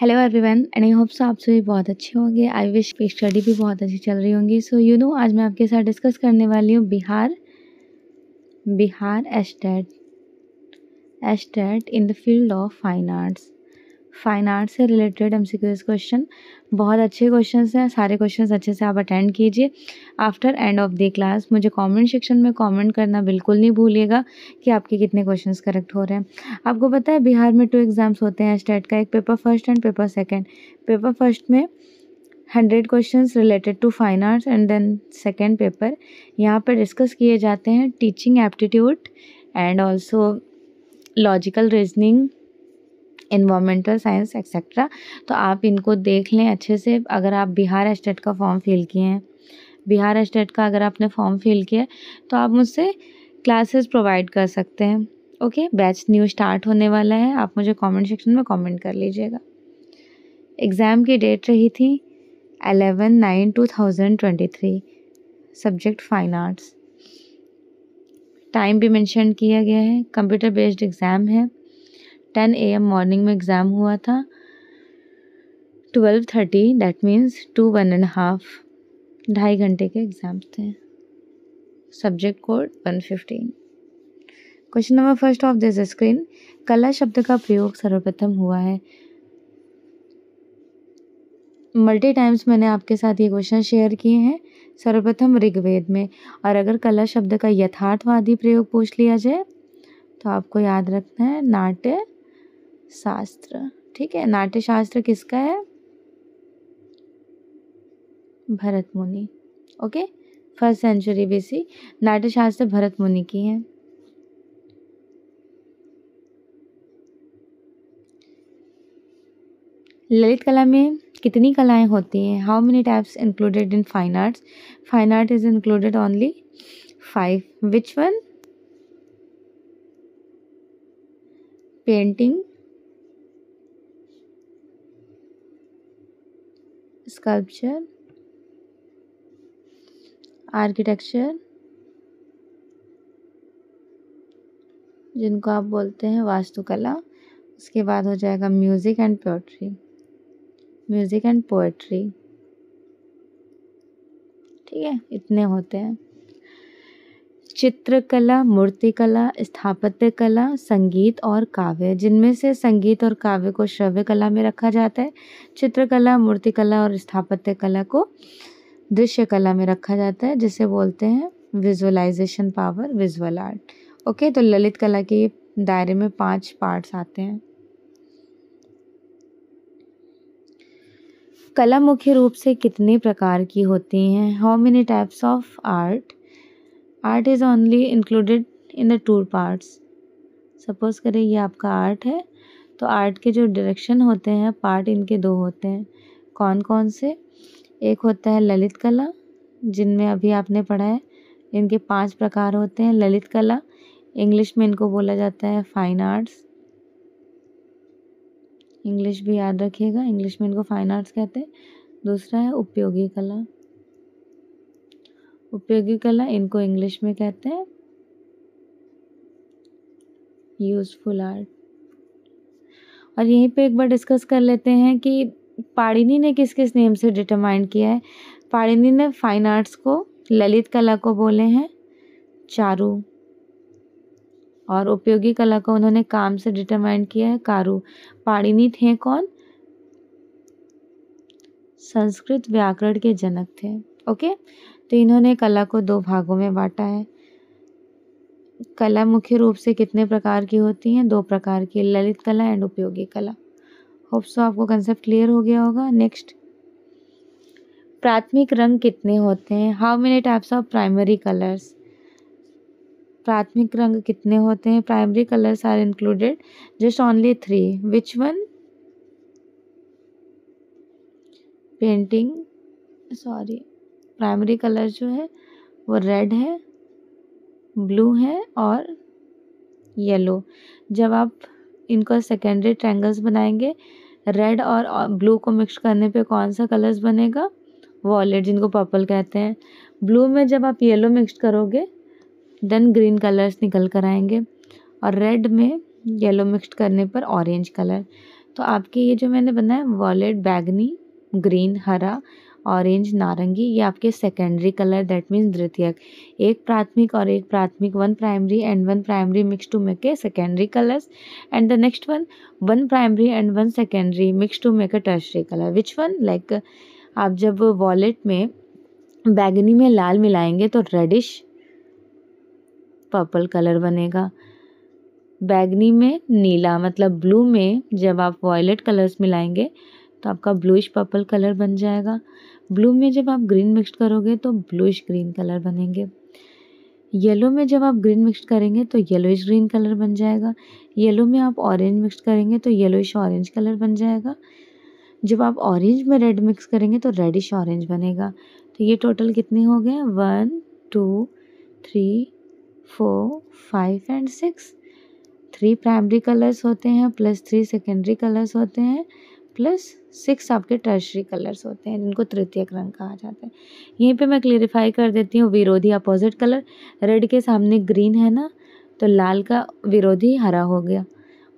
Hello everyone and I hope so आप सभी बहुत अच्छे होंगे आई विश की स्टडी भी बहुत अच्छी चल रही होंगी सो यू नो आज मैं आपके साथ डिस्कस करने वाली हूँ Bihar Bihar state state in the field of fine arts fine art से रिलेटेड एम सी क्वेश्चन बहुत अच्छे क्वेश्चन हैं सारे क्वेश्चन अच्छे से आप अटेंड कीजिए after end of the class मुझे कमेंट सेक्शन में कमेंट करना बिल्कुल नहीं भूलिएगा कि आपके कितने क्वेश्चंस करेक्ट हो रहे हैं आपको पता है बिहार में टू एग्ज़ाम्स होते हैं स्टेट का एक paper first and paper second paper first में hundred question related to fine arts and then second paper यहाँ पर डिस्कस किए जाते हैं teaching aptitude and also logical reasoning environmental science etcetera तो आप इनको देख लें अच्छे से अगर आप बिहार स्टेट का फॉर्म फिल किए हैं बिहार स्टेट का अगर आपने फॉर्म फिल किया तो आप मुझसे क्लासेस प्रोवाइड कर सकते हैं ओके बैच न्यू स्टार्ट होने वाला है आप मुझे कमेंट सेक्शन में कमेंट कर लीजिएगा एग्ज़ाम की डेट रही थी eleven nine two thousand twenty three subject fine arts time भी मेंशन किया गया है कंप्यूटर बेस्ड एग्ज़ाम है टेन ए एम मॉर्निंग में एग्ज़ाम हुआ था twelve thirty that means two one and half ढाई घंटे के एग्ज़ाम थे subject code one fifteen question number first of this screen कला शब्द का प्रयोग सर्वप्रथम हुआ है मल्टी टाइम्स मैंने आपके साथ ये क्वेश्चन शेयर किए हैं सर्वप्रथम ऋग्वेद में और अगर कला शब्द का यथार्थवादी प्रयोग पूछ लिया जाए तो आपको याद रखना है नाट्य शास्त्र ठीक है नाट्य शास्त्र किसका है भरत मुनि ओके फर्स्ट सेंचुरी बीसी नाट्य शास्त्र भरत मुनि की है ललित कला में कितनी कलाएं होती हैं how many types included in fine arts fine art is included only five which one painting sculpture architecture जिनको आप बोलते हैं वास्तुकला उसके बाद हो जाएगा music and poetry music and poetry ठीक है इतने होते हैं चित्रकला मूर्तिकला स्थापत्य कला संगीत और काव्य जिनमें से संगीत और काव्य को श्रव्य कला में रखा जाता है चित्रकला मूर्तिकला और स्थापत्य कला को दृश्य कला में रखा जाता है जिसे बोलते हैं visualization power visual art okay तो ललित कला के दायरे में पांच पार्ट्स आते हैं कला मुख्य रूप से कितने प्रकार की होती हैं how many types of art art is only included in the tour parts suppose करें ये आपका आर्ट है तो आर्ट के जो डायरेक्शन होते हैं पार्ट इनके दो होते हैं कौन कौन से एक होता है ललित कला जिनमें अभी आपने पढ़ा है इनके पांच प्रकार होते हैं ललित कला इंग्लिश में इनको बोला जाता है फाइन आर्ट्स इंग्लिश भी याद रखिएगा इंग्लिश में इनको फाइन आर्ट्स कहते हैं दूसरा है उपयोगी कला उपयोगी कला इनको इंग्लिश में कहते हैं यूज़फुल आर्ट और यहीं पे एक बार डिस्कस कर लेते हैं कि पाड़िनी ने किस किस नेम से डिटरमाइन किया है पाड़िनी ने फाइन आर्ट्स को ललित कला को बोले हैं चारू और उपयोगी कला को उन्होंने काम से डिटरमाइन किया है कारू पाड़िनी थे कौन संस्कृत व्याकरण के जनक थे ओके तो इन्होंने कला को दो भागों में बांटा है कला मुख्य रूप से कितने प्रकार की होती हैं दो प्रकार की ललित कला एंड उपयोगी कला होप सो आपको कंसेप्ट क्लियर हो गया होगा नेक्स्ट प्राथमिक रंग कितने होते हैं how many types of primary colours प्राथमिक रंग कितने होते हैं primary colours are included just only three which one painting sorry primary colour जो है वो रेड है ब्लू है और येलो जब आप इनका सेकेंडरी ट्रायंगल्स बनाएंगे रेड और ब्लू को मिक्स करने पे कौन सा कलर्स बनेगा वॉलेट जिनको पर्पल कहते हैं ब्लू में जब आप येलो मिक्स करोगे देन ग्रीन कलर्स निकल कर आएंगे और रेड में येलो मिक्स करने पर ऑरेंज कलर तो आपके ये जो मैंने बनाया वॉलेट बैगनी ग्रीन हरा ऑरेंज नारंगी ये आपके सेकेंडरी कलर दैट मीन्स द्वितीयक एक प्राथमिक और एक प्राथमिक one primary and one primary mix to make a secondary colours and the next one one primary and one secondary mix to make a tertiary colour which one like आप जब wallet में बैगनी में लाल मिलाएंगे तो रेडिश पर्पल कलर बनेगा बैगनी में नीला मतलब ब्लू में जब आप वॉयलेट कलर्स मिलाएंगे तो आपका ब्लूइश पर्पल कलर बन जाएगा ब्लू में जब आप ग्रीन मिक्स करोगे तो ब्लूइश ग्रीन कलर बनेंगे येलो में जब आप ग्रीन मिक्स करेंगे तो येलोइश ग्रीन कलर बन जाएगा येलो में आप ऑरेंज मिक्स करेंगे तो येलोइश ऑरेंज कलर बन जाएगा जब आप ऑरेंज में रेड मिक्स करेंगे तो रेडिश ऑरेंज बनेगा तो ये टोटल कितने हो गए one two three four five and six three primary colours होते हैं प्लस थ्री सेकेंडरी कलर्स होते हैं प्लस सिक्स आपके टर्शरी कलर्स होते हैं जिनको तृतीय रंग कहा जाता है यहीं पे मैं क्लेरिफाई कर देती हूँ विरोधी अपोजिट कलर रेड के सामने ग्रीन है ना तो लाल का विरोधी हरा हो गया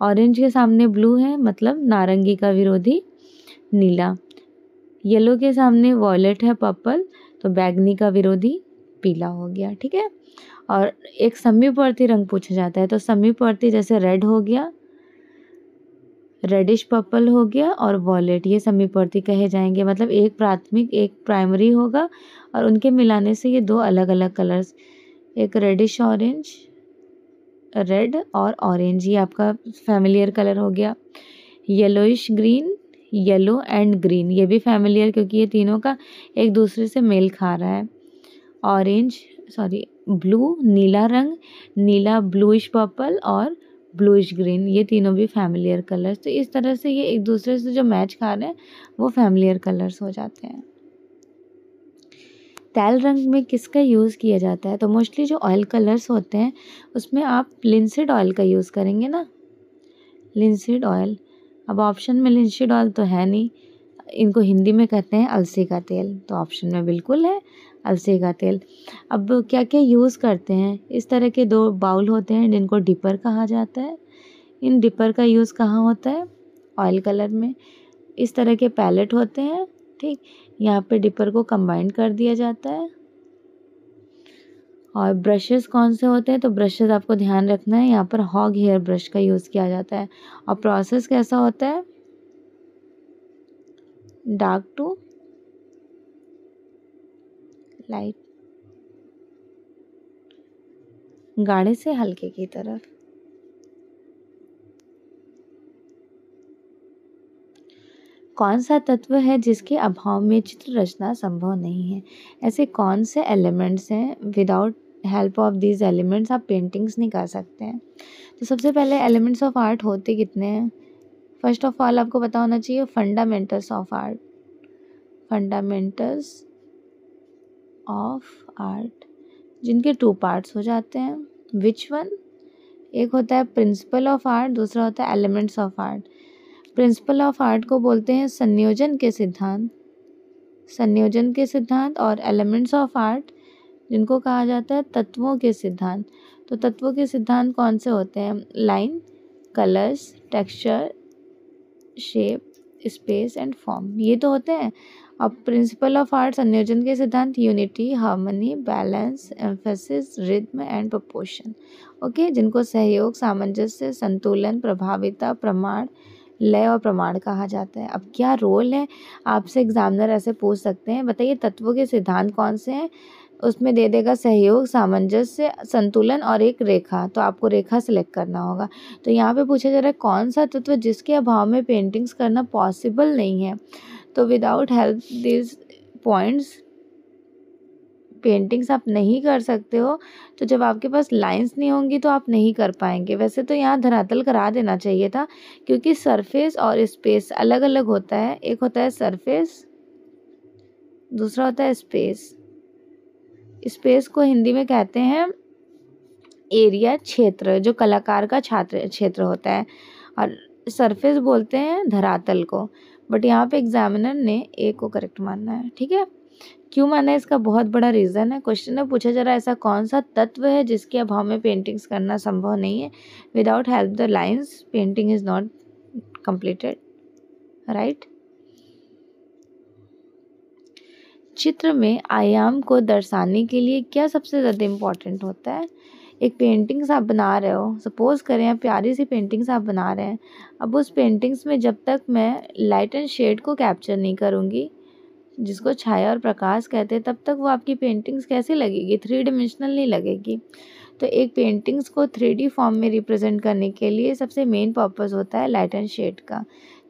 ऑरेंज के सामने ब्लू है मतलब नारंगी का विरोधी नीला येलो के सामने वॉयलेट है पर्पल तो बैगनी का विरोधी पीला हो गया ठीक है और एक समीपवर्ती रंग पूछा जाता है तो समीपवर्ती जैसे रेड हो गया रेडिश पर्पल हो गया और वॉलेट ये समीपवर्ती कहे जाएंगे मतलब एक प्राथमिक एक प्राइमरी होगा और उनके मिलाने से ये दो अलग अलग कलर्स एक रेडिश ऑरेंज रेड और ऑरेंज ये आपका फैमिलियर कलर हो गया yellowish green yellow and green ये भी फैमिलियर क्योंकि ये तीनों का एक दूसरे से मेल खा रहा है ऑरेंज सॉरी ब्लू नीला रंग नीला ब्लूइश पर्पल और ब्लूइश ग्रीन ये तीनों भी फैमिलियर कलर्स तो इस तरह से ये एक दूसरे से जो मैच खा रहे हैं वो फैमिलियर कलर्स हो जाते हैं तेल रंग में किसका यूज़ किया जाता है तो मोस्टली जो ऑयल कलर्स होते हैं उसमें आप लिंसिड ऑयल का यूज़ करेंगे ना लिंसिड ऑयल अब ऑप्शन में लिंसिड ऑयल तो है नहीं इनको हिंदी में कहते हैं अलसी का तेल तो ऑप्शन में बिल्कुल है अलसी का तेल अब क्या क्या यूज़ करते हैं इस तरह के दो बाउल होते हैं जिनको डिपर कहा जाता है इन डिपर का यूज़ कहाँ होता है ऑयल कलर में इस तरह के पैलेट होते हैं ठीक यहाँ पे डिपर को कंबाइंड कर दिया जाता है और ब्रशेस कौन से होते हैं तो ब्रशेस आपको ध्यान रखना है यहाँ पर हॉग हेयर ब्रश का यूज़ किया जाता है और प्रोसेस कैसा होता है डार्क टू लाइट गाढ़े से हल्के की तरफ कौन सा तत्व है जिसके अभाव में चित्र रचना संभव नहीं है ऐसे कौन से एलिमेंट्स हैं without help of these elements आप पेंटिंग्स नहीं कर सकते हैं तो सबसे पहले एलिमेंट्स ऑफ आर्ट होते कितने हैं फर्स्ट ऑफ ऑल आपको पता होना चाहिए fundamentals of art fundamentals of art जिनके टू पार्ट्स हो जाते हैं विच वन एक होता है प्रिंसिपल ऑफ आर्ट दूसरा होता है elements of art principle of art को बोलते हैं संयोजन के सिद्धांत संयोजन के सिद्धांत और एलिमेंट्स ऑफ आर्ट जिनको कहा जाता है तत्वों के सिद्धांत तो तत्वों के सिद्धांत कौन से होते हैं line colours texture shape space and form ये तो होते हैं अब प्रिंसिपल ऑफ आर्ट संयोजन के सिद्धांत unity harmony balance emphasis rhythm and proportion okay जिनको सहयोग सामंजस्य संतुलन प्रभाविता प्रमाण लय और प्रमाण कहा जाता है अब क्या रोल है आपसे एग्जामिनर ऐसे पूछ सकते हैं बताइए तत्वों के सिद्धांत कौन से हैं उसमें दे देगा सहयोग सामंजस्य संतुलन और एक रेखा तो आपको रेखा सेलेक्ट करना होगा तो यहाँ पे पूछा जा रहा है कौन सा तत्व जिसके अभाव में पेंटिंग्स करना पॉसिबल नहीं है तो without help this points paintings आप नहीं कर सकते हो तो जब आपके पास लाइंस नहीं होंगी तो आप नहीं कर पाएंगे वैसे तो यहाँ धरातल करा देना चाहिए था क्योंकि सरफेस और स्पेस अलग अलग होता है एक होता है सरफेस दूसरा होता है स्पेस स्पेस को हिंदी में कहते हैं एरिया क्षेत्र जो कलाकार का छात्र क्षेत्र होता है और सरफेस बोलते हैं धरातल को बट यहाँ पे एग्जामिनर ने ए को करेक्ट मानना है ठीक है क्यों माना है इसका बहुत बड़ा रीज़न है क्वेश्चन में पूछा जा रहा है ऐसा कौन सा तत्व है जिसके अभाव में पेंटिंग्स करना संभव नहीं है without help the lines painting is not completed right चित्र में आयाम को दर्शाने के लिए क्या सबसे ज़्यादा इम्पॉर्टेंट होता है एक पेंटिंग्स आप बना रहे हो सपोज़ करें आप प्यारी सी पेंटिंग्स आप बना रहे हैं अब उस पेंटिंग्स में जब तक मैं लाइट एंड शेड को कैप्चर नहीं करूँगी जिसको छाया और प्रकाश कहते हैं तब तक वो आपकी पेंटिंग्स कैसे लगेगी थ्री डिमेंशनल नहीं लगेगी तो एक पेंटिंग्स को थ्री डी फॉर्म में रिप्रेजेंट करने के लिए सबसे मेन पर्पज़ होता है लाइट एंड शेड का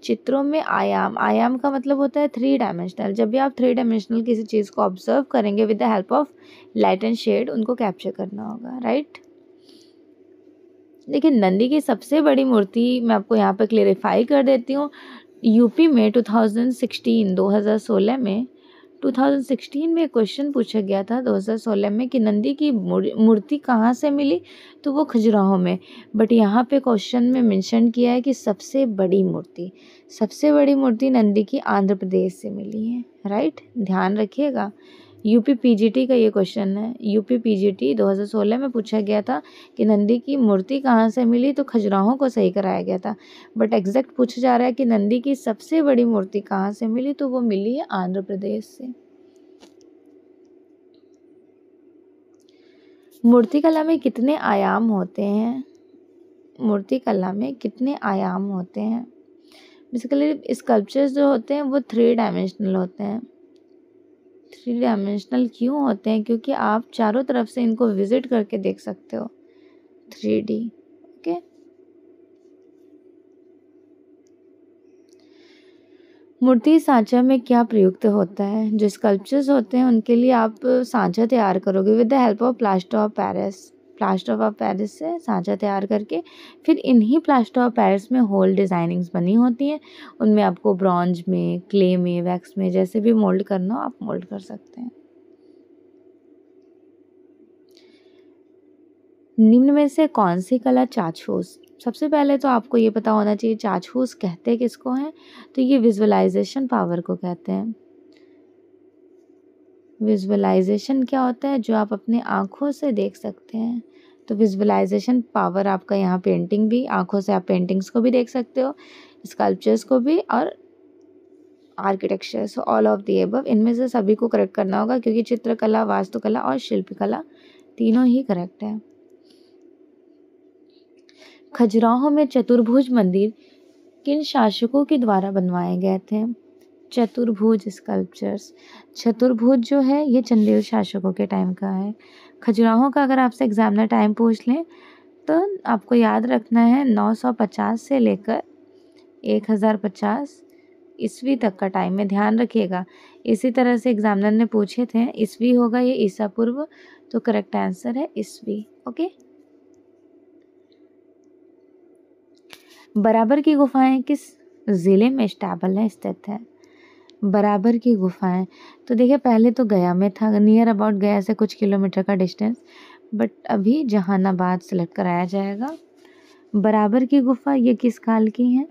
चित्रों में आयाम आयाम का मतलब होता है थ्री डायमेंशनल जब भी आप थ्री डायमेंशनल किसी चीज़ को ऑब्जर्व करेंगे with the help of light and shade उनको कैप्चर करना होगा राइट देखिए नंदी की सबसे बड़ी मूर्ति मैं आपको यहाँ पर क्लेरिफाई कर देती हूँ यूपी में 2016 2016 में 2016 में क्वेश्चन पूछा गया था 2016 में कि नंदी की मूर्ति कहाँ से मिली तो वो खजुराहो में बट यहाँ पे क्वेश्चन में मेंशन किया है कि सबसे बड़ी मूर्ति सबसे बड़ी मूर्ति नंदी की आंध्र प्रदेश से मिली है राइट ध्यान रखिएगा यूपी पीजीटी का ये क्वेश्चन है यूपी पीजीटी 2016 में पूछा गया था कि नंदी की मूर्ति कहाँ से मिली तो खजुराहों को सही कराया गया था बट एग्जैक्ट पूछा जा रहा है कि नंदी की सबसे बड़ी मूर्ति कहाँ से मिली तो वो मिली है आंध्र प्रदेश से मूर्तिकला में कितने आयाम होते हैं मूर्तिकला में कितने आयाम होते हैं बेसिकली स्कल्पचर्स जो होते हैं वो थ्री डायमेंशनल होते हैं थ्री डायमेंशनल क्यों होते हैं क्योंकि आप चारों तरफ से इनको विज़िट करके देख सकते हो थ्री डी ओके मूर्ति सांचा में क्या प्रयुक्त होता है जो स्कल्पचर्स होते हैं उनके लिए आप सांचा तैयार करोगे with the help of plaster of Paris plaster of Paris से साँचा तैयार करके फिर इन्हीं प्लास्टर ऑफ पेरिस में होल डिज़ाइनिंग्स बनी होती हैं उनमें आपको ब्रॉन्ज में क्ले में वैक्स में जैसे भी मोल्ड करना हो आप मोल्ड कर सकते हैं निम्न में से कौन सी कला चाचूस सबसे पहले तो आपको ये पता होना चाहिए चाछूस कहते किसको हैं तो ये विजुअलाइजेशन पावर को कहते हैं विजुअलाइजेशन क्या होता है जो आप अपने आँखों से देख सकते हैं तो विजुअलाइजेशन पावर आपका यहाँ पेंटिंग भी आँखों से आप पेंटिंग्स को भी देख सकते हो स्कल्पचर्स को भी और architecture so all of the above इनमें से सभी को करेक्ट करना होगा क्योंकि चित्रकला वास्तुकला और शिल्पकला तीनों ही करेक्ट है खजुराहो में चतुर्भुज मंदिर किन शासकों के द्वारा बनवाए गए थे चतुर्भुज स्कल्पचर्स चतुर्भुज जो है ये चंदेल शासकों के टाइम का है खजुराहों का अगर आपसे एग्जामिनर टाइम पूछ लें तो आपको याद रखना है 950 से लेकर 1050 ईस्वी तक का टाइम में ध्यान रखिएगा इसी तरह से एग्जामिनर ने पूछे थे ईस्वी होगा ये ईसा पूर्व तो करेक्ट आंसर है ईस्वी ओके बराबर की गुफाएं किस ज़िले में स्टेबल है स्थित है बराबर की गुफाएं तो देखिए पहले तो गया में था नियर अबाउट गया से कुछ किलोमीटर का डिस्टेंस बट अभी जहानाबाद सेलेक्ट कराया जाएगा बराबर की गुफा ये किस काल की हैं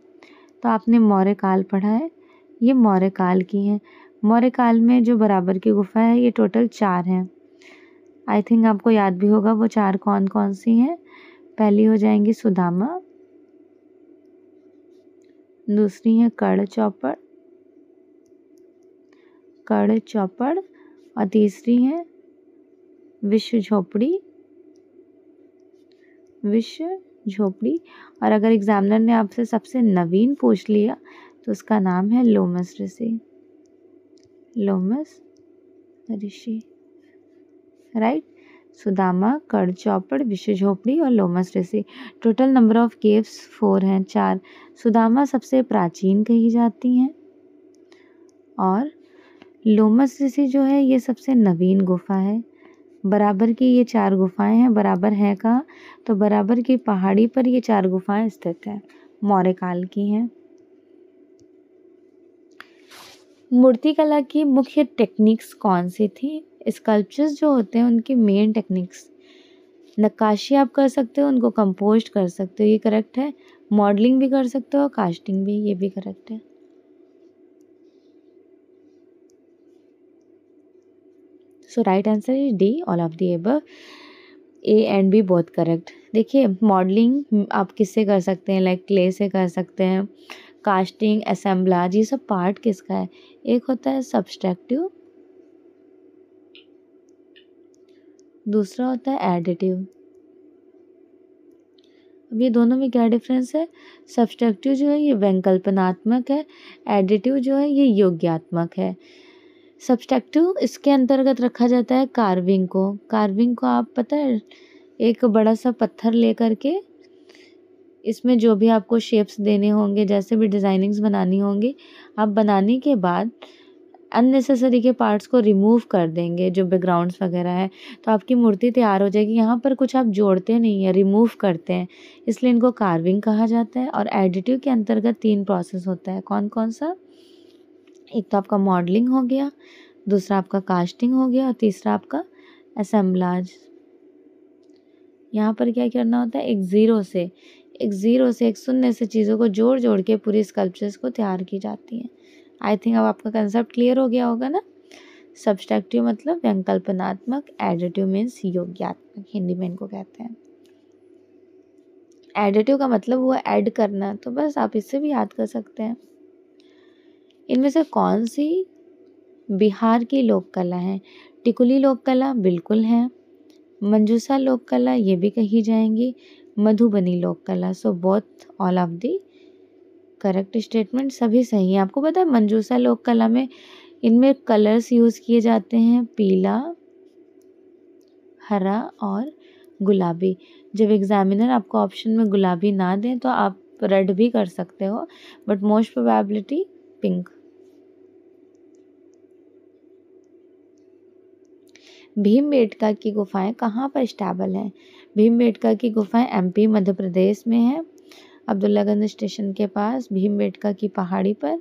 तो आपने मौर्य काल पढ़ा है ये मौर्य काल की हैं मौर्य काल में जो बराबर की गुफा है ये टोटल चार हैं आई थिंक आपको याद भी होगा वो चार कौन कौन सी हैं पहली हो जाएंगी सुदामा दूसरी है कड़ चौपड़ कड़ चौपड़ और तीसरी है विश्व झोपड़ी विश्व झोपड़ी और अगर एग्जामिनर ने आपसे सबसे नवीन पूछ लिया तो उसका नाम है लोमस ऋषि लोमस ऋषि राइट सुदामा कड़ चौपड़ विश्व झोपड़ी और Lomas Rishi total number of caves four हैं चार सुदामा सबसे प्राचीन कही जाती हैं और लोमस ऋषि जो है ये सबसे नवीन गुफा है बराबर की ये चार गुफाएं हैं बराबर है का तो बराबर की पहाड़ी पर ये चार गुफाएं स्थित हैं मौर्य काल की हैं मूर्तिकला की मुख्य टेक्निक्स कौन सी थी स्कल्पचर्स जो होते हैं उनकी मेन टेक्निक्स नक्काशी आप कर सकते हो उनको कंपोस्ट कर सकते हो ये करेक्ट है मॉडलिंग भी कर सकते हो कास्टिंग भी ये भी करेक्ट है so right answer is D all of the above A and B बहुत करेक्ट देखिए मॉडलिंग हम्म, आप किससे कर सकते हैं लाइक क्ले से कर सकते हैं कास्टिंग असेंबलाज ये सब पार्ट किसका है एक होता है सब्सट्रैक्टिव दूसरा होता है एडिटिव अब ये दोनों में क्या डिफरेंस है सब्सट्रैक्टिव जो है ये वैकल्पनात्मक है एडिटिव जो है ये योग्यात्मक है सब्सट्रैक्टिव इसके अंतर्गत रखा जाता है कार्विंग को कार्विंग को आप पता है एक बड़ा सा पत्थर ले करके इसमें जो भी आपको शेप्स देने होंगे जैसे भी डिज़ाइनिंग्स बनानी होंगी आप बनाने के बाद अननेसेसरी के पार्ट्स को रिमूव कर देंगे जो बैकग्राउंड्स वगैरह है तो आपकी मूर्ति तैयार हो जाएगी यहाँ पर कुछ आप जोड़ते नहीं हैं रिमूव करते हैं इसलिए इनको कार्विंग कहा जाता है और एडिटिव के अंतर्गत तीन प्रोसेस होता है कौन कौन सा एक तो आपका मॉडलिंग हो गया दूसरा आपका कास्टिंग हो गया और तीसरा आपका असम्बलाज यहाँ पर क्या करना होता है एक ज़ीरो से एक ज़ीरो से एक शून्य से चीज़ों को जोड़ जोड़ के पूरी स्कल्पचर्स को तैयार की जाती हैं आई थिंक अब आपका कंसेप्ट क्लियर हो गया होगा ना सब्सट्रैक्टिव मतलब व्यंकल्पनात्मक एडिटिव मीन्स योग्यात्मक हिंदी में इनको कहते हैं एडिटिव का मतलब हुआ ऐड करना तो बस आप इससे भी याद कर सकते हैं इनमें से कौन सी बिहार की लोक कला है टिकुली लोक कला बिल्कुल है मंजूसा लोक कला ये भी कही जाएंगी मधुबनी लोक कला so both all of the correct statement सभी सही है आपको पता है मंजूसा लोक कला में इनमें कलर्स यूज़ किए जाते हैं पीला हरा और गुलाबी जब एग्ज़ामिनर आपको ऑप्शन में गुलाबी ना दें तो आप रेड भी कर सकते हो but most probability pink Bhimbetka की गुफाएं कहाँ पर स्टेबल हैं बेटका की गुफाएं एमपी मध्य प्रदेश में है अब्दुल्लागंज स्टेशन के पास भीम बेटका की पहाड़ी पर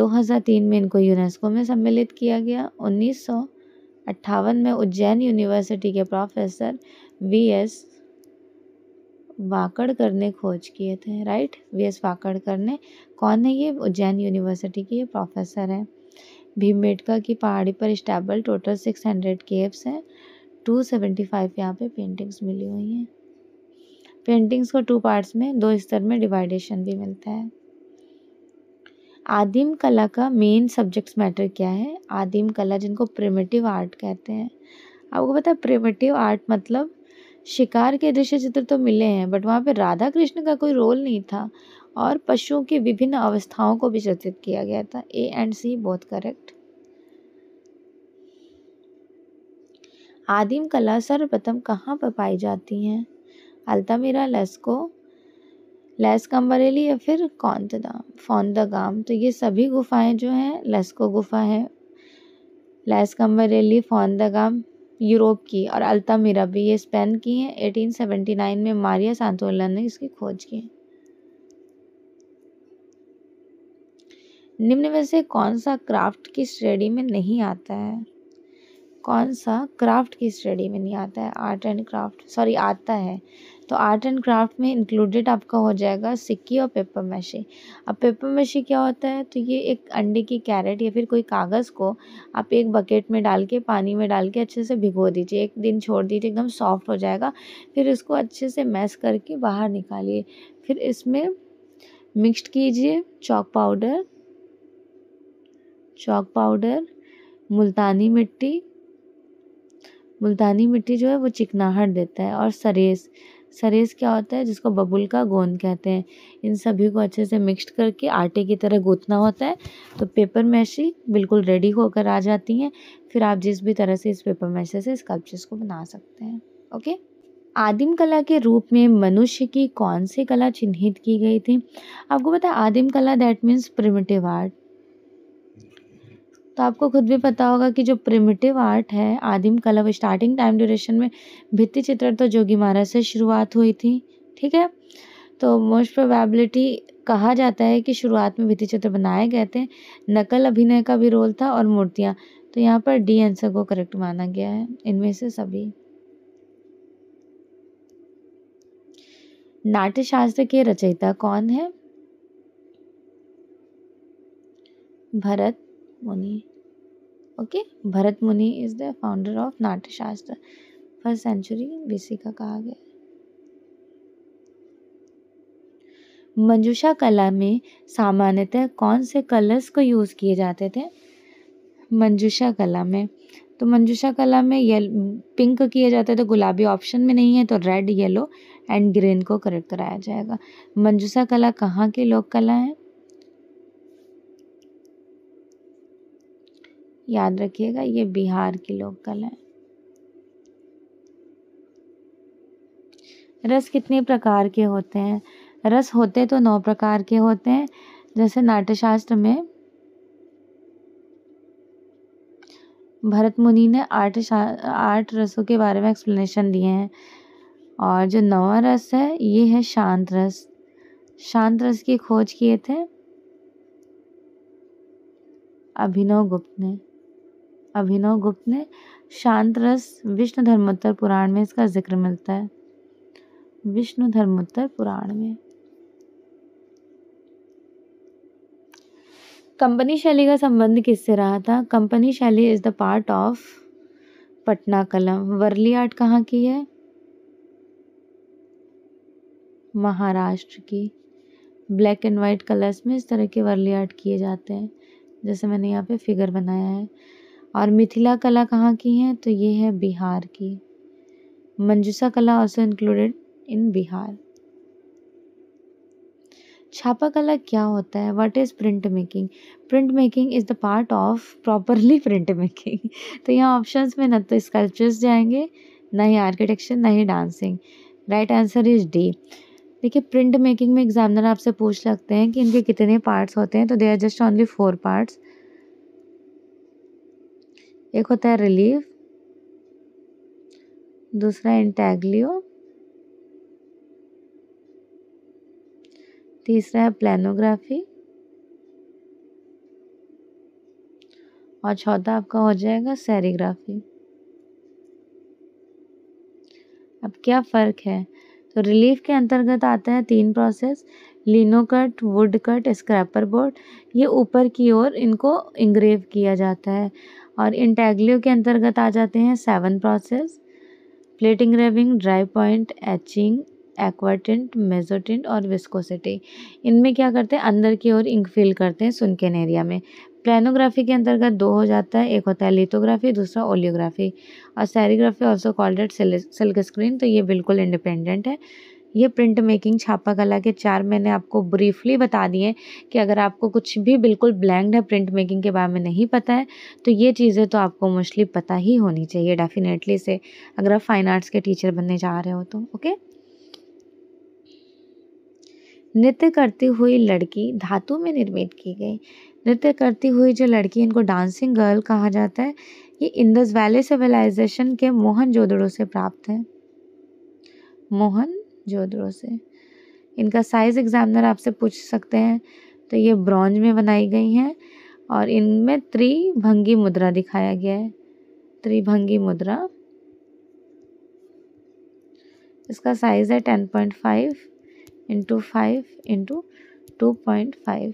2003 में इनको यूनेस्को में सम्मिलित किया गया उन्नीस में उज्जैन यूनिवर्सिटी के प्रोफेसर वी एस वाकड़कर ने खोज किए थे राइट वी एस वाकड़कर ने कौन है ये उज्जैन यूनिवर्सिटी के ये प्रोफेसर हैं भीमबेटका की पहाड़ी पर stable total six hundred caves हैं टू सेवेंटी फाइव यहाँ पे पेंटिंग्स मिली हुई हैं पेंटिंग्स को टू पार्ट्स में दो स्तर में डिवाइडेशन भी मिलता है आदिम कला का मेन सब्जेक्ट्स मैटर क्या है आदिम कला जिनको प्रिमेटिव आर्ट कहते हैं आपको पता है प्रिमेटिव आर्ट मतलब शिकार के दृश्य चित्र तो मिले हैं बट वहाँ पे राधा कृष्ण का कोई रोल नहीं था और पशुओं की विभिन्न अवस्थाओं को भी चित्रित किया गया था ए एंड सी बहुत करेक्ट आदिम कला सर्वप्रथम कहाँ पर पाई जाती हैं अल्तामीरा लेस्को लेस कम्बरेली या फिर कौंतदाम फौंदागाम तो ये सभी गुफाएं जो हैं लेस्को गुफा है लेस कम्बरेली फौंदागाम यूरोप की और अल्तामीरा भी ये स्पेन की हैं 1879 में मारिया सांतोला ने इसकी खोज की निम्न में से कौन सा क्राफ्ट की श्रेणी में नहीं आता है कौन सा क्राफ्ट की श्रेणी में नहीं आता है आर्ट एंड क्राफ्ट सॉरी आता है तो आर्ट एंड क्राफ्ट में इंक्लूडेड आपका हो जाएगा सिक्की और पेपर मैशी अब पेपर मैशी क्या होता है तो ये एक अंडे की कैरेट या फिर कोई कागज़ को आप एक बकेट में डाल के पानी में डाल के अच्छे से भिगो दीजिए एक दिन छोड़ दीजिए एकदम सॉफ्ट हो जाएगा फिर इसको अच्छे से मैस करके बाहर निकालिए फिर इसमें मिक्स कीजिए चॉक पाउडर चौक पाउडर मुल्तानी मिट्टी मुल्तानी मिट्टी जो है वो चिकनाहट देता है और सरेस सरेस क्या होता है जिसको बबुल का गोंद कहते हैं इन सभी को अच्छे से मिक्स करके आटे की तरह गूंथना होता है तो पेपर मैशी बिल्कुल रेडी होकर आ जाती हैं फिर आप जिस भी तरह से इस पेपर मैशी से स्कल्पचर्स को बना सकते हैं ओके आदिम कला के रूप में मनुष्य की कौन सी कला चिन्हित की गई थी आपको पता है आदिम कला दैट मीन्स प्रिमेटिव आर्ट तो आपको खुद भी पता होगा कि जो प्रिमिटिव आर्ट है आदिम कला स्टार्टिंग टाइम ड्यूरेशन में भित्ति चित्र तो जोगी महाराज से शुरुआत हुई थी ठीक है तो मोस्ट प्रोबेबिलिटी कहा जाता है कि शुरुआत में भित्ति चित्र बनाए गए थे नकल अभिनय का भी रोल था और मूर्तियाँ तो यहाँ पर डी आंसर को करेक्ट माना गया है इनमें से सभी नाट्यशास्त्र के रचयिता कौन है भरत मुनि okay Bharat Muni is the founder of Natyashastra first century BC का कहा गया मंजूषा कला में सामान्यतः कौन से कलर्स को यूज़ किए जाते थे मंजूषा कला में तो मंजूषा कला में येल पिंक किया जाता है तो गुलाबी ऑप्शन में नहीं है तो रेड येलो एंड ग्रीन को करेक्ट कराया जाएगा मंजूषा कला कहाँ की लोक कला है याद रखिएगा ये बिहार की लोकल है रस कितने प्रकार के होते हैं रस होते तो नौ प्रकार के होते हैं जैसे नाट्यशास्त्र में भरत मुनि ने आठ आठ रसों के बारे में एक्सप्लेनेशन दिए हैं और जो नवा रस है ये है शांत रस शांत रस की खोज किए थे अभिनव गुप्त ने अभिनव गुप्त ने शांत रस विष्णु धर्मोत्तर पुराण में इसका जिक्र मिलता है विष्णु धर्मोत्तर पुराण में कंपनी शैली का संबंध किससे रहा था कंपनी शैली is the part of Patna Kalam Warli art कहाँ की है महाराष्ट्र की ब्लैक एंड वाइट कलर्स में इस तरह के वर्ली आर्ट किए जाते हैं जैसे मैंने यहाँ पे फिगर बनाया है और मिथिला कला कहाँ की है तो ये है बिहार की मंजूसा कला ऑल्सो इंक्लूडेड इन बिहार छापा कला क्या होता है what is print making print making is the part of properly print making तो यहाँ ऑप्शंस में न तो स्कल्पचर्स जाएंगे ना ही आर्किटेक्चर ना ही dancing right answer is D देखिए प्रिंट मेकिंग में एग्जामिनर आपसे पूछ सकते हैं कि इनके कितने पार्ट्स होते हैं तो they are just only four parts एक होता है रिलीव दूसरा इंटैगलियो तीसरा है प्लानोग्राफी और चौथा आपका हो जाएगा सैरीग्राफी अब क्या फ़र्क है तो रिलीफ के अंतर्गत आता है तीन process lino cut wood cut scraper board ये ऊपर की ओर इनको इंग्रेव किया जाता है और इन टैगलियों के अंतर्गत आ जाते हैं seven process plating engraving dry point etching aquatint mezzotint और विस्कोसिटी इनमें क्या करते हैं अंदर की ओर इंक फिल करते हैं सुनकेन एरिया में प्लानोग्राफी के अंतर्गत दो हो जाता है एक होता है लिथोग्राफी दूसरा ओलियोग्राफी और serigraphy also called at silk screen तो ये बिल्कुल इंडिपेंडेंट है ये प्रिंट मेकिंग छापा कला के चार मैंने आपको ब्रीफली बता दिए कि अगर आपको कुछ भी बिल्कुल ब्लैंक है प्रिंट मेकिंग के बारे में नहीं पता है तो ये चीज़ें तो आपको मोस्टली पता ही होनी चाहिए डेफिनेटली से अगर आप फाइन आर्ट्स के टीचर बनने जा रहे हो तो ओके नृत्य करती हुई लड़की धातु में निर्मित की गई नृत्य करती हुई जो लड़की इनको डांसिंग गर्ल कहा जाता है ये इंदस वैली सिविलाइजेशन के मोहन जोदड़ों से प्राप्त है मोहन जोधपुर से इनका साइज़ एग्ज़ामिनर आपसे पूछ सकते हैं तो ये ब्रॉन्ज में बनाई गई हैं और इनमें त्रिभंगी मुद्रा दिखाया गया है त्रिभंगी मुद्रा इसका साइज़ है ten point five into five into two point five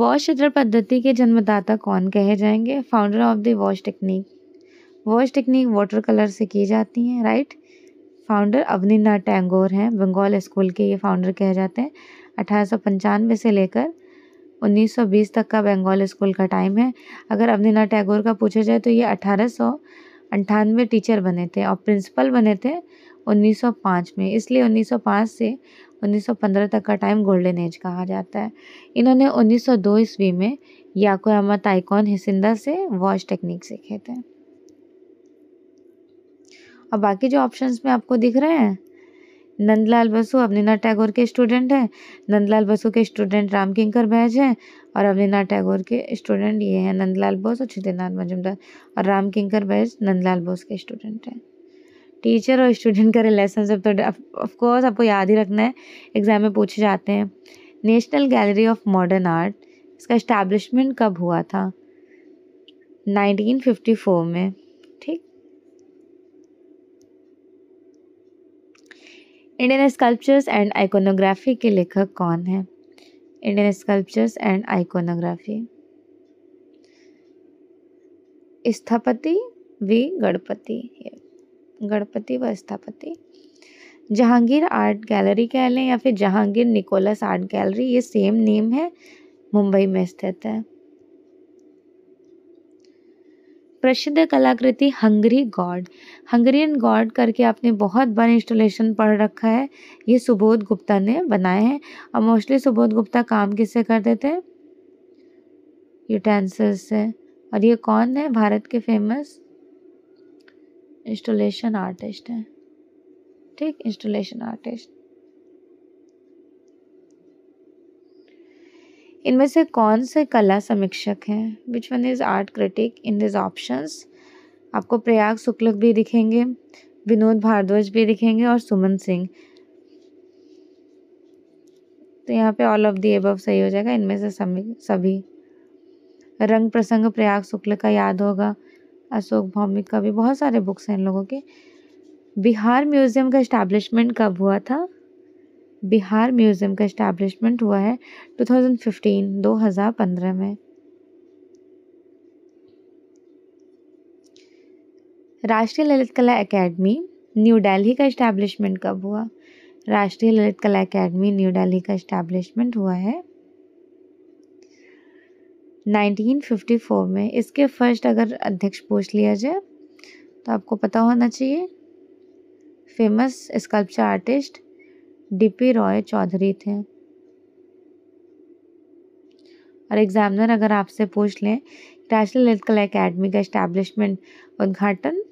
wash चित्र पद्धति के जन्मदाता कौन कहे जाएंगे founder of the wash technique wash technique water colour से की जाती हैं राइट फाउंडर अवनी नाथ टैगोर हैं बंगाल स्कूल के ये फाउंडर कहे जाते हैं अठारह से लेकर 1920 तक का बंगाल स्कूल का टाइम है अगर अवनी नाथ टैगोर का पूछा जाए तो ये अठारह टीचर बने थे और प्रिंसिपल बने थे 1905 में इसलिए 1905 से 1915 तक का टाइम गोल्डन एज कहा जाता है इन्होंने 1902 ईस्वी में याकोयामा ताइकॉन हिसिंदा से वॉश टेक्निक सीखे थे और बाकी जो ऑप्शंस में आपको दिख रहे हैं नंदलाल बसु अवनीनाथ टैगोर के स्टूडेंट हैं नंदलाल बसु के स्टूडेंट राम किंकर बैज हैं और अवनीनाथ टैगोर के स्टूडेंट ये हैं नंदलाल बोस और छितेनाथ मजुमदार और राम किंकर बैज नंदलाल बोस के स्टूडेंट हैं टीचर और स्टूडेंट का रिलेशन सब तो ऑफकोर्स आपको याद ही रखना है एग्ज़ाम में पूछे जाते हैं national gallery of modern art इसका इस्टेब्लिशमेंट कब हुआ था 1954 में ठीक इंडियन स्कल्पचर्स एंड आइकोनोग्राफी के लेखक कौन है Indian sculptures and iconography Sthapati V Ganapati Ganapati व स्थापति जहांगीर आर्ट गैलरी कह लें या फिर जहांगीर निकोलस आर्ट गैलरी ये सेम नेम है मुंबई में स्थित है प्रसिद्ध कलाकृति हंगरी गॉड हंगरियन गॉड करके आपने बहुत बार इंस्टॉलेशन पढ़ रखा है ये सुबोध गुप्ता ने बनाए हैं और मोस्टली सुबोध गुप्ता काम किससे करते थे यूटेंसिल्स से और ये कौन है भारत के फेमस इंस्टॉलेशन आर्टिस्ट हैं ठीक इंस्टॉलेशन आर्टिस्ट इनमें से कौन से कला समीक्षक हैं which one is art critic in these options आपको प्रयाग शुक्ल भी दिखेंगे विनोद भारद्वाज भी दिखेंगे और सुमन सिंह तो यहाँ पे ऑल ऑफ दी एब सही हो जाएगा इनमें से सभी सभी रंग प्रसंग प्रयाग शुक्ल का याद होगा अशोक भौमिक का भी बहुत सारे बुक्स हैं इन लोगों के बिहार म्यूज़ियम का इस्टेब्लिशमेंट कब हुआ था बिहार म्यूज़ियम का इस्टेब्लिशमेंट हुआ है 2015 2015 में राष्ट्रीय ललित कला एकेडमी न्यू दिल्ली का इस्टेब्लिशमेंट कब हुआ राष्ट्रीय ललित कला एकेडमी न्यू दिल्ली का इस्टेब्लिशमेंट हुआ है 1954 में इसके फर्स्ट अगर अध्यक्ष पूछ लिया जाए तो आपको पता होना चाहिए famous sculpture artist DP Roy Chaudhary थे और एग्जामिनर अगर आपसे पूछ लें नेशनल ललित कला अकेडमी का इस्टेब्लिशमेंट उद्घाटन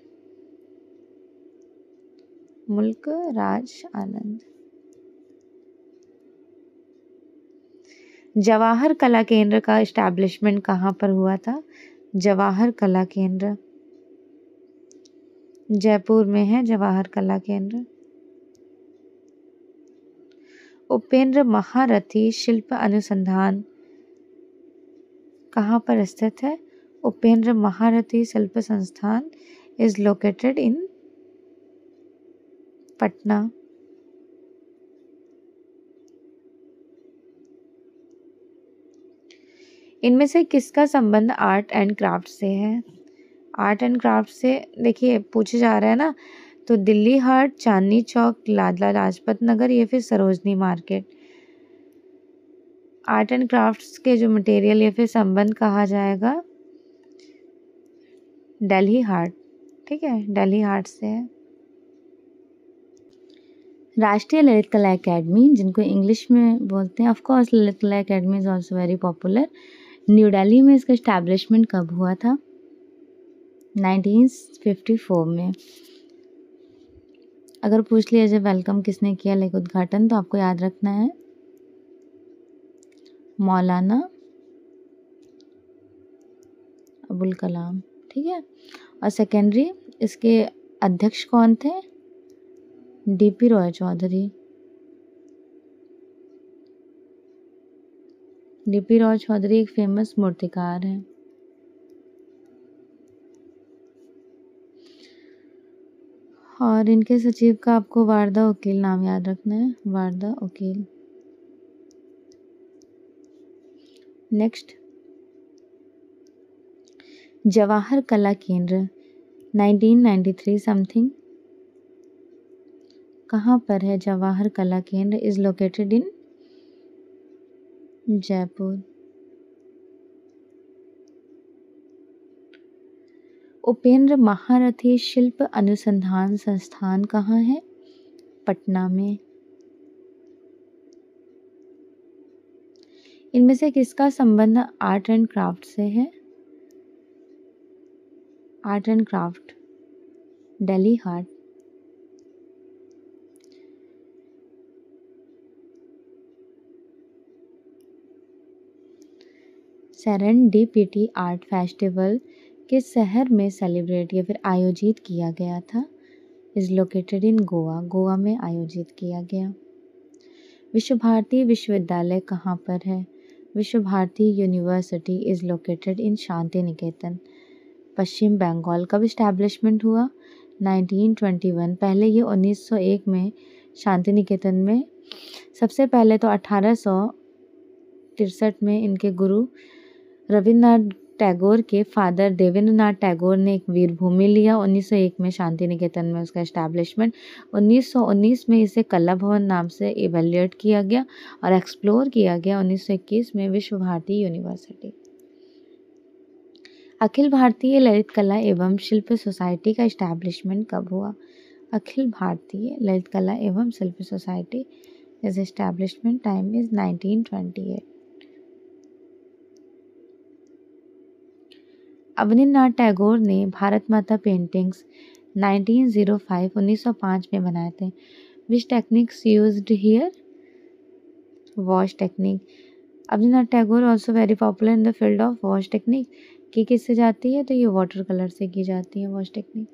मुल्क राज आनंद जवाहर कला केंद्र का इस्टेब्लिशमेंट कहाँ पर हुआ था जवाहर कला केंद्र जयपुर में है जवाहर कला केंद्र उपेंद्र महारथी शिल्प अनुसंधान कहाँ पर स्थित है उपेंद्र महारथी शिल्प संस्थान इज लोकेटेड इन पटना इनमें से किसका संबंध आर्ट एंड क्राफ्ट से है आर्ट एंड क्राफ्ट से देखिए पूछे जा रहा है ना तो दिल्ली हाट चांदनी चौक लादला लाजपत नगर या फिर Sarojini market art and crafts के जो मटेरियल या फिर संबंध कहा जाएगा दिल्ली हाट ठीक है दिल्ली हाट से है राष्ट्रीय ललित कला एकेडमी जिनको इंग्लिश में बोलते हैं of course Lalit Kala academy is also very popular new Delhi में इसका इस्टेब्लिशमेंट कब हुआ था 1954 में अगर पूछ लिया जाए वेलकम किसने किया लाइक उद्घाटन तो आपको याद रखना है मौलाना अबुल कलाम ठीक है और सेकेंडरी इसके अध्यक्ष कौन थे D P Roy Chaudhary DP Rao Chaudhary एक फेमस मूर्तिकार हैं और इनके सचिव का आपको वारदा उकील नाम याद रखना है वारदा वकील नेक्स्ट जवाहर कला केंद्र 1993 समथिंग कहाँ पर है Jawahar Kala Kendra is located in Jaipur Upendra Maharathi शिल्प अनुसंधान संस्थान कहाँ है पटना में इनमें से किसका संबंध आर्ट एंड क्राफ्ट से है art and craft Delhi heart serendipity art festival किस शहर में सेलिब्रेट या फिर आयोजित किया गया था is located in Goa Goa में आयोजित किया गया विश्व भारती विश्वविद्यालय कहाँ पर है Vishwa Bharati university is located in Shanti Niketan Paschim Bengal कब इस्टेब्लिशमेंट हुआ 1921 पहले ये 1901 में शांति निकेतन में सबसे पहले तो अठारह में इनके गुरु रविन्द्रनाथ टैगोर के फादर देवेंद्र नाथ टैगोर ने एक वीरभूमि लिया 1901 में शांति निकेतन में उसका इस्टेब्लिशमेंट 1919 में इसे कला भवन नाम से एवेल्यूएट किया गया और एक्सप्लोर किया गया 1921 में विश्व भारती यूनिवर्सिटी अखिल भारतीय ललित कला एवं शिल्प सोसाइटी का इस्टेब्लिशमेंट कब हुआ अखिल भारतीय ललित कला एवं शिल्प society is establishment time is nineteen twenty eight Abanindranath Tagore ने भारत माता पेंटिंग्स 1905 1905 में बनाए थे which techniques use here wash technique Abanindranath Tagore also very popular in the field of wash technique कि किससे जाती है तो ये वाटर कलर से की जाती है वॉश टेक्निक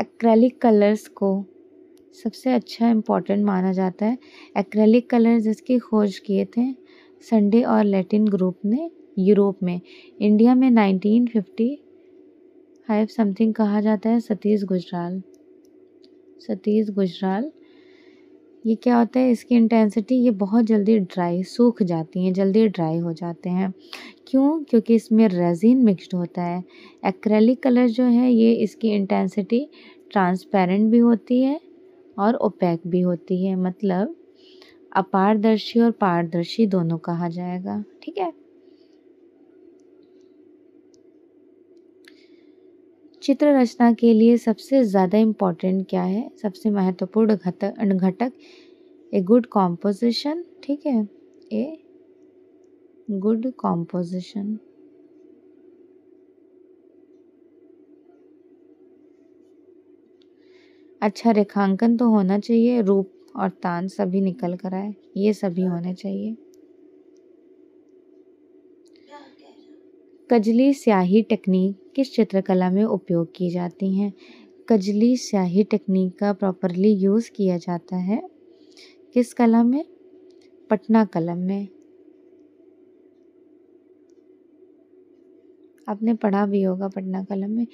एक्रेलिक कलर्स को सबसे अच्छा इम्पॉर्टेंट माना जाता है एक्रेलिक कलर जिसकी खोज किए थे संडे और लैटिन ग्रुप ने यूरोप में इंडिया में 1950 फाइव समथिंग कहा जाता है सतीश गुजराल सतीश गुजराल ये क्या होता है इसकी इंटेंसिटी ये बहुत जल्दी ड्राई सूख जाती हैं जल्दी ड्राई हो जाते हैं क्यों क्योंकि इसमें रेजिन मिक्स्ड होता है एक्रेलिक कलर जो है ये इसकी इंटेंसिटी ट्रांसपेरेंट भी होती है और ओपैक भी होती है मतलब अपारदर्शी और पारदर्शी दोनों कहा जाएगा ठीक है चित्र रचना के लिए सबसे ज़्यादा इम्पॉर्टेंट क्या है सबसे महत्वपूर्ण घटक घटक ए गुड कॉम्पोजिशन ठीक है ए गुड कॉम्पोजिशन अच्छा रेखांकन तो होना चाहिए रूप और तान सभी निकल कर आए ये सभी होने चाहिए कजली स्याही टेक्निक किस चित्रकला में उपयोग की जाती हैं कजली स्याही टेक्निक का प्रॉपरली यूज़ किया जाता है किस कला में पटना कलम में आपने पढ़ा भी होगा पटना कलम में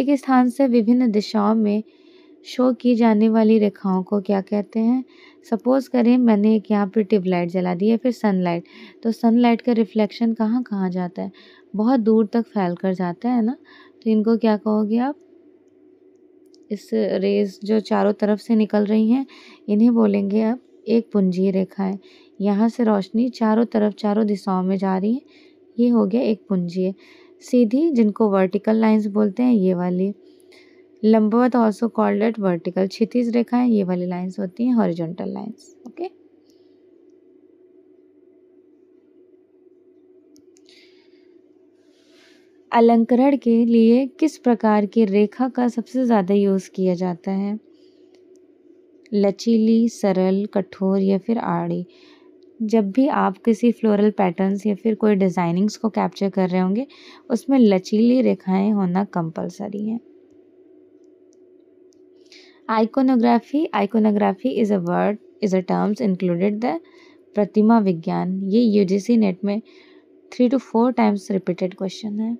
एक स्थान से विभिन्न दिशाओं में शो की जाने वाली रेखाओं को क्या कहते हैं सपोज़ करें मैंने एक यहाँ पर ट्यूबलाइट जला दी है फिर सनलाइट तो सनलाइट का रिफ्लेक्शन कहाँ कहाँ जाता है बहुत दूर तक फैल कर जाता है ना तो इनको क्या कहोगे आप इस रेज जो चारों तरफ से निकल रही हैं इन्हें बोलेंगे आप एक पुंजी रेखा है यहाँ से रोशनी चारों तरफ चारों दिशाओं में जा रही है ये हो गया एक पुंजी सीधी जिनको वर्टिकल लाइंस बोलते हैं ये वाली लंबवत ऑल्सो कॉल्ड एट वर्टिकल क्षितिज रेखाएं ये वाली लाइंस होती हैं हॉरिजॉन्टल लाइंस ओके अलंकरण के लिए किस प्रकार की रेखा का सबसे ज़्यादा यूज़ किया जाता है लचीली सरल कठोर या फिर आड़ी जब भी आप किसी फ्लोरल पैटर्न्स या फिर कोई डिज़ाइनिंग्स को कैप्चर कर रहे होंगे उसमें लचीली रेखाएं होना कंपलसरी है iconography iconography is a word is a terms included the प्रतिमा विज्ञान ये यूजीसी नेट में three two four times repeated question है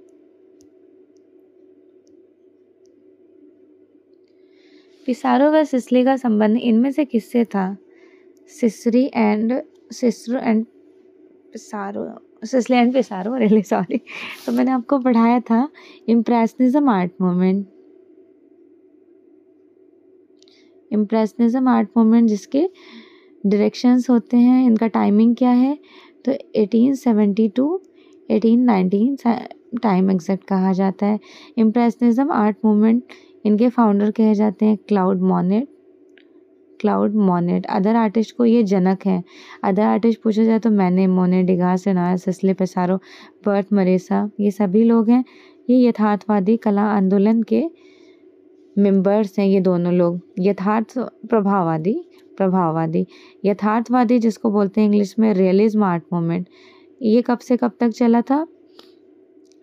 पिसारो व सिसली का संबंध इनमें से किससे था Sisley and Cicero and Pissarro Sisley and Pissarro really sorry तो मैंने आपको पढ़ाया था impressionism art moment impressionism art moment जिसके डायरेक्शंस होते हैं इनका टाइमिंग क्या है तो 1872 टू 1819 टाइम एग्जैक्ट कहा जाता है इम्प्रेसनिज़म आर्ट मोमेंट इनके फाउंडर कहे जाते हैं Claude Monet Claude Monet other artist को ये जनक है अदर आर्टिस्ट पूछा जाए तो मैंने मोने डिगा एनार ससले पसारो बर्ट मरेसा ये सभी लोग हैं ये यथार्थवादी कला आंदोलन के मेंबर्स हैं ये दोनों लोग यथार्थ प्रभाववादी प्रभाववादी यथार्थवादी जिसको बोलते हैं इंग्लिश में रियलिज्म आर्ट मोमेंट ये कब से कब तक चला था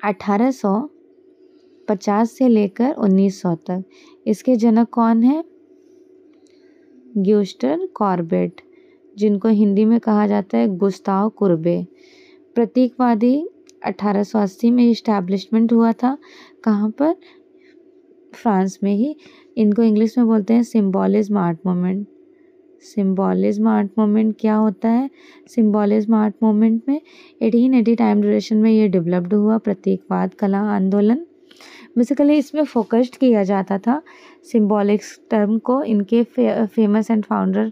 1850 से लेकर 1900 तक इसके जनक कौन है ग्यूस्टर कॉर्बेट जिनको हिंदी में कहा जाता है गुस्ताव कुर्बे प्रतीकवादी 1880 में इस्टेब्लिशमेंट हुआ था कहाँ पर फ्रांस में ही इनको इंग्लिश में बोलते हैं symbolism art moment symbolism art moment क्या होता है सिम्बॉलिज्म आर्ट मोमेंट में एटीन एटी टाइम ड्यूरेशन में ये डेवलप्ड हुआ प्रतीकवाद कला आंदोलन बेसिकली इसमें फोकस्ड किया जाता था सिम्बॉलिक्स टर्म को इनके फे, फेमस एंड फाउंडर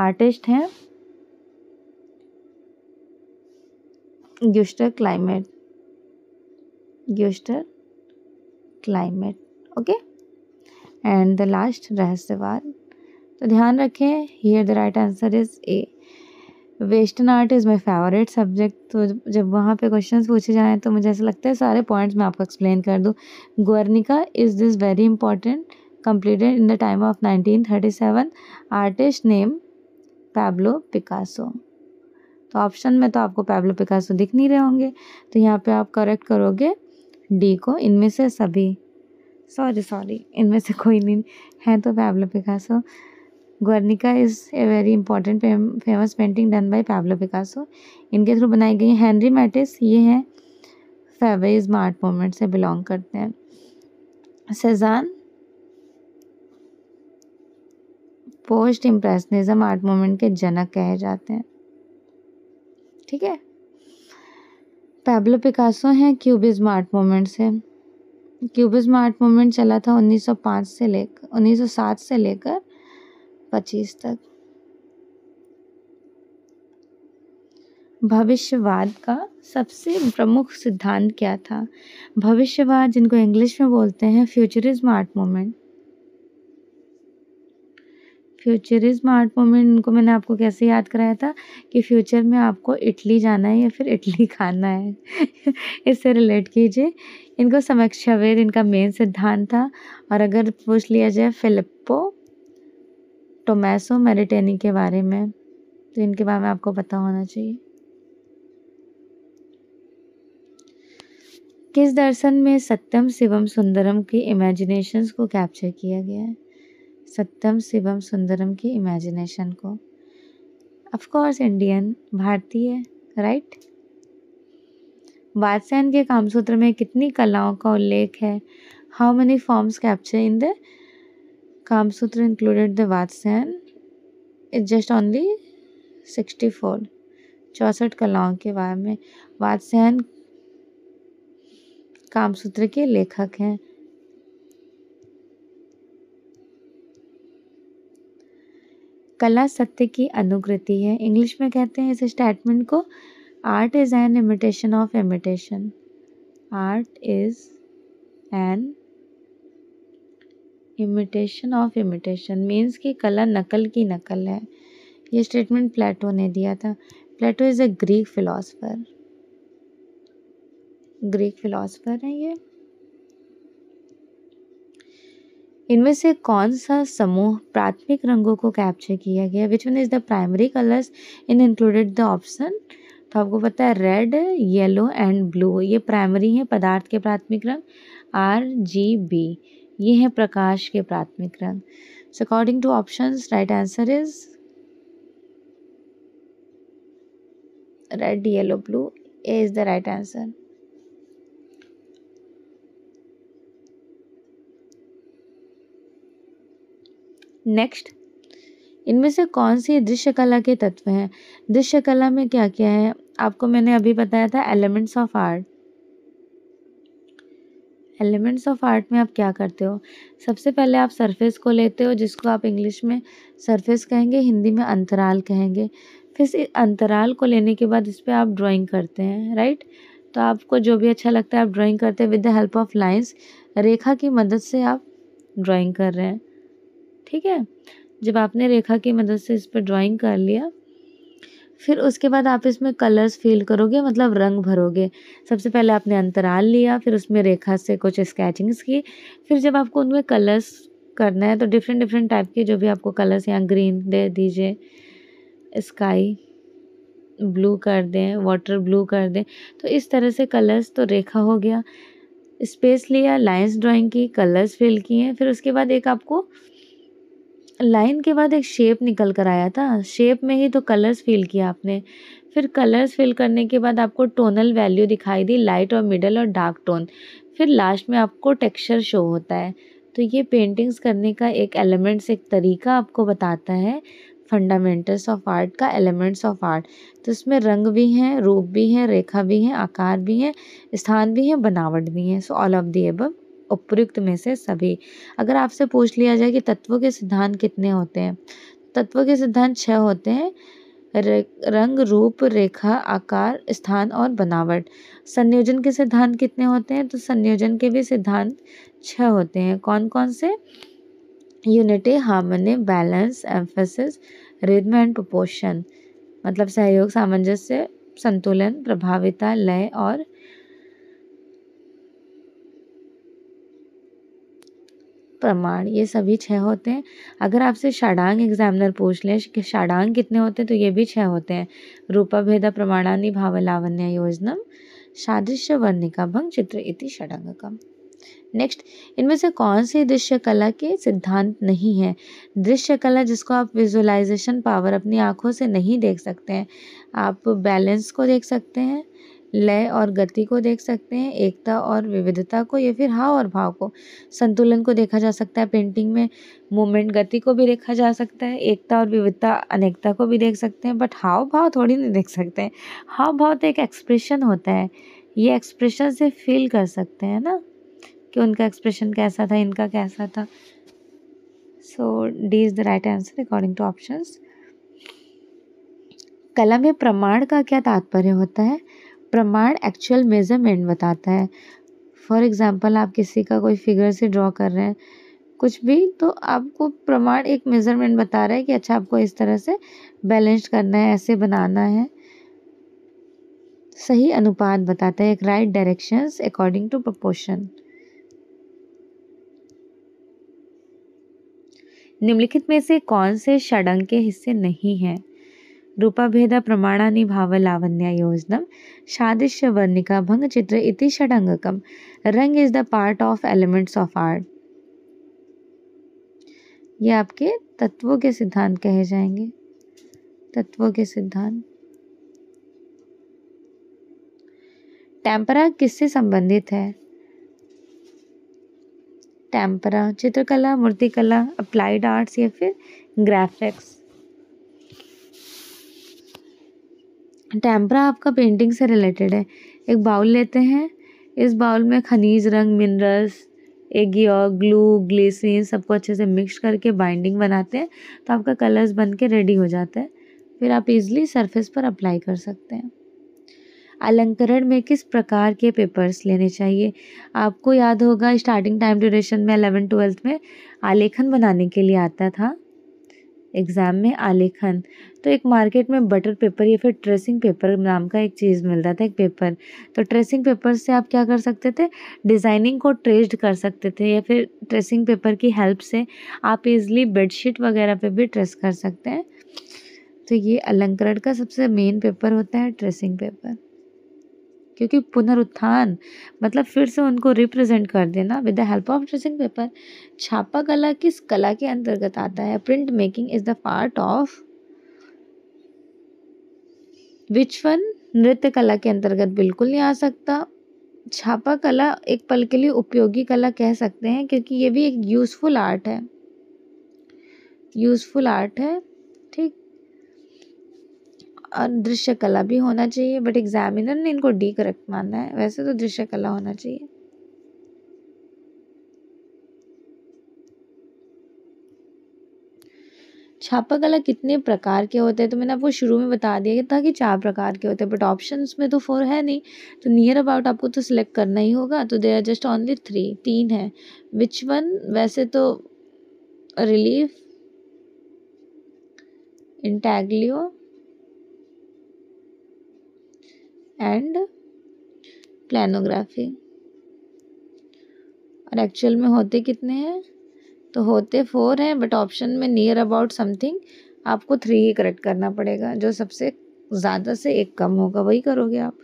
आर्टिस्ट हैं Gustav Klimt Gustav Klimt okay and the last रहस्यवाद तो ध्यान रखें here the right answer is A western art is my favourite subject तो जब वहाँ पे क्वेश्चंस पूछे जाएँ तो मुझे ऐसा लगता है सारे पॉइंट्स मैं आपको एक्सप्लेन कर दूँ Guernica is this very important completed in the time of nineteen thirty seven artist name Pablo Picasso तो ऑप्शन में तो आपको पैब्लो पिकासो दिख नहीं रहे होंगे तो यहाँ पे आप करेक्ट करोगे डी को इनमें से सभी सॉरी सॉरी इनमें से कोई नहीं है तो Pablo Picasso Guernica is a very important famous painting done by Pablo Picasso इनके थ्रू बनाई गई हैंनरी मैटिस ये हैं फेवेज मार्ट मोमेंट से बिलोंग करते हैं Cezanne post impressionism art moment के जनक कहे जाते हैं ठीक है पैब्लो पिकासो हैं क्यूबिज्म आर्ट मोमेंट्स हैं क्यूबिज्म आर्ट मूवमेंट चला था 1905 से लेकर 1907 से लेकर 25 तक भविष्यवाद का सबसे प्रमुख सिद्धांत क्या था भविष्यवाद जिनको इंग्लिश में बोलते हैं futurism art movement future is smart moment इनको मैंने आपको कैसे याद कराया था कि फ्यूचर में आपको इटली जाना है या फिर इटली खाना है इससे रिलेट कीजिए इनको समक्षावेद इनका मेन सिद्धांत था और अगर पूछ लिया जाए फिलिप्पो टोमैसो मेरिटेनी के बारे में तो इनके बारे में आपको पता होना चाहिए किस दर्शन में सत्यम शिवम सुंदरम की इमेजिनेशंस को कैप्चर किया गया है सत्यम शिवम सुंदरम की इमेजिनेशन को ऑफकोर्स इंडियन भारतीय राइट वात्स्यायन के कामसूत्र में कितनी कलाओं का उल्लेख है how many forms capture in the Kamasutra included the Vatsyayana is just only sixty four चौंसठ कलाओं के बारे में वात्स्यायन कामसूत्र के लेखक हैं कला सत्य की अनुकृति है इंग्लिश में कहते हैं इस स्टेटमेंट को art is an imitation of imitation art is an imitation of imitation means की कला नकल की नकल है ये स्टेटमेंट प्लेटो ने दिया था Plato is a Greek philosopher Greek philosopher हैं ये इनमें से कौन सा समूह प्राथमिक रंगों को कैप्चर किया गया which one is the primary colours in included the option तो आपको पता है रेड येलो एंड ब्लू ये प्राइमरी हैं पदार्थ के प्राथमिक रंग आर जी बी ये हैं प्रकाश के प्राथमिक रंग so according to option right answer is red yellow blue A is the right answer next इनमें से कौन सी दृश्य कला के तत्व हैं दृश्य कला में क्या क्या है आपको मैंने अभी बताया था elements of art elements of art में आप क्या करते हो सबसे पहले आप सरफेस को लेते हो जिसको आप इंग्लिश में सरफेस कहेंगे हिंदी में अंतराल कहेंगे फिर इस अंतराल को लेने के बाद इस पर आप ड्राइंग करते हैं राइट तो आपको जो भी अच्छा लगता है आप ड्राइंग करते हैं with the help of lines रेखा की मदद से आप ड्राइंग कर रहे हैं ठीक है जब आपने रेखा की मदद से इस पर ड्राइंग कर लिया फिर उसके बाद आप इसमें कलर्स फील करोगे मतलब रंग भरोगे सबसे पहले आपने अंतराल लिया फिर उसमें रेखा से कुछ स्केचिंग्स की फिर जब आपको उनमें कलर्स करना है तो डिफरेंट डिफरेंट टाइप के जो भी आपको कलर्स यहाँ ग्रीन दे दीजिए स्काई ब्लू कर दें वाटर ब्लू कर दें तो इस तरह से कलर्स तो रेखा हो गया स्पेस लिया लाइन्स ड्राॅइंग की कलर्स फिल किए फिर उसके बाद एक आपको लाइन के बाद एक शेप निकल कर आया था शेप में ही तो कलर्स फिल किया आपने फिर कलर्स फिल करने के बाद आपको टोनल वैल्यू दिखाई दी लाइट और मिडल और डार्क टोन फिर लास्ट में आपको टेक्सचर शो होता है तो ये पेंटिंग्स करने का एक एलिमेंट्स एक तरीका आपको बताता है फंडामेंटल्स ऑफ आर्ट का एलिमेंट्स ऑफ आर्ट तो इसमें रंग भी हैं रूप भी हैं रेखा भी हैं आकार भी हैं स्थान भी हैं बनावट भी हैं so all of the above उपयुक्त में से सभी अगर आपसे पूछ लिया जाए कि तत्वों के सिद्धांत कितने होते हैं तत्वों के सिद्धांत छः होते हैं रंग रूप रेखा आकार स्थान और बनावट संयोजन के सिद्धांत कितने होते हैं तो संयोजन के भी सिद्धांत छः होते हैं कौन कौन से unity harmony balance emphasis rhythm and proportion मतलब सहयोग सामंजस्य संतुलन प्रभाविता लय और प्रमाण ये सभी छः होते हैं अगर आपसे षाढ़ांग एग्जामिनर पूछ लें कि षाढ़ांग कितने होते हैं तो ये भी छः होते हैं रूपा भेदा प्रमाणानि भावलावण्य योजनम सादृश्य वर्णिका भंग चित्र इति का नेक्स्ट इनमें से कौन सी दृश्य कला के सिद्धांत नहीं है दृश्य कला जिसको आप विजुअलाइजेशन पावर अपनी आंखों से नहीं देख सकते हैं आप बैलेंस को देख सकते हैं लय और गति को देख सकते हैं एकता और विविधता को या फिर हाव और भाव को संतुलन को देखा जा सकता है पेंटिंग में मूवमेंट गति को भी देखा जा सकता है एकता और विविधता अनेकता को भी देख सकते हैं बट हाव भाव थोड़ी नहीं देख सकते हैं हाव भाव तो एक एक्सप्रेशन होता है ये एक्सप्रेशन से फील कर सकते हैं ना कि उनका एक्सप्रेशन कैसा था इनका कैसा था so D is the right answer according to options कला में प्रमाण का क्या तात्पर्य होता है प्रमाण एक्चुअल मेज़रमेंट बताता है फॉर एग्ज़ाम्पल आप किसी का कोई फिगर से ड्रॉ कर रहे हैं कुछ भी तो आपको प्रमाण एक मेज़रमेंट बता रहा है कि अच्छा आपको इस तरह से बैलेंस करना है ऐसे बनाना है सही अनुपात बताता है एक right directions according to proportion निम्नलिखित में से कौन से षडंग के हिस्से नहीं हैं रूपभेदप्रमाणानि भावलावण्यायोजनं सादृश्यवर्णिका भङ्गचित्र इति षडंगक रंग is the part of elements of art ये आपके तत्वों के सिद्धांत कहे जाएंगे तत्वों के सिद्धांत टेम्परा किससे संबंधित है टेम्परा चित्रकला मूर्तिकला अप्लाइड आर्ट्स या फिर ग्राफिक्स टेम्परा आपका पेंटिंग से रिलेटेड है एक बाउल लेते हैं इस बाउल में खनिज रंग मिनरल्स और ग्लू ग्लिसरीन सबको अच्छे से मिक्स करके बाइंडिंग बनाते हैं तो आपका कलर्स बन के रेडी हो जाता है फिर आप इजली सरफेस पर अप्लाई कर सकते हैं अलंकरण में किस प्रकार के पेपर्स लेने चाहिए आपको याद होगा स्टार्टिंग टाइम ड्यूरेशन में अलेवन ट्वेल्थ में आलेखन बनाने के लिए आता था एग्ज़ाम में आलेखन तो एक मार्केट में बटर पेपर या फिर ट्रेसिंग पेपर नाम का एक चीज़ मिलता था एक पेपर तो ट्रेसिंग पेपर से आप क्या कर सकते थे डिज़ाइनिंग को ट्रेस्ड कर सकते थे या फिर ट्रेसिंग पेपर की हेल्प से आप इजली बेडशीट वगैरह पे भी ट्रेस कर सकते हैं तो ये अलंकरण का सबसे मेन पेपर होता है ट्रेसिंग पेपर क्योंकि पुनरुत्थान मतलब फिर से उनको रिप्रेजेंट कर देना with the help of tracing paper छापा कला किस कला के अंतर्गत आता है print making is the part of which one नृत्य कला के अंतर्गत बिल्कुल नहीं आ सकता छापा कला एक पल के लिए उपयोगी कला कह सकते हैं क्योंकि ये भी एक यूज़फुल आर्ट है यूज़फुल आर्ट है और दृश्य कला भी होना चाहिए बट एग्जामिनर ने इनको डी करेक्ट माना है वैसे तो दृश्य कला होना चाहिए छापा कला कितने प्रकार के होते हैं तो मैंने आपको शुरू में बता दिया था कि चार प्रकार के होते हैं बट ऑप्शन में तो फोर है नहीं तो नियर अबाउट आपको तो सिलेक्ट करना ही होगा तो they are just only three तीन है विच वन वैसे तो रिलीफ इंटैगलियो प्लानोग्राफी और एक्चुअल में होते कितने हैं तो होते फोर हैं बट ऑप्शन में नियर अबाउट समथिंग आपको थ्री ही करेक्ट करना पड़ेगा जो सबसे ज़्यादा से एक कम होगा वही करोगे आप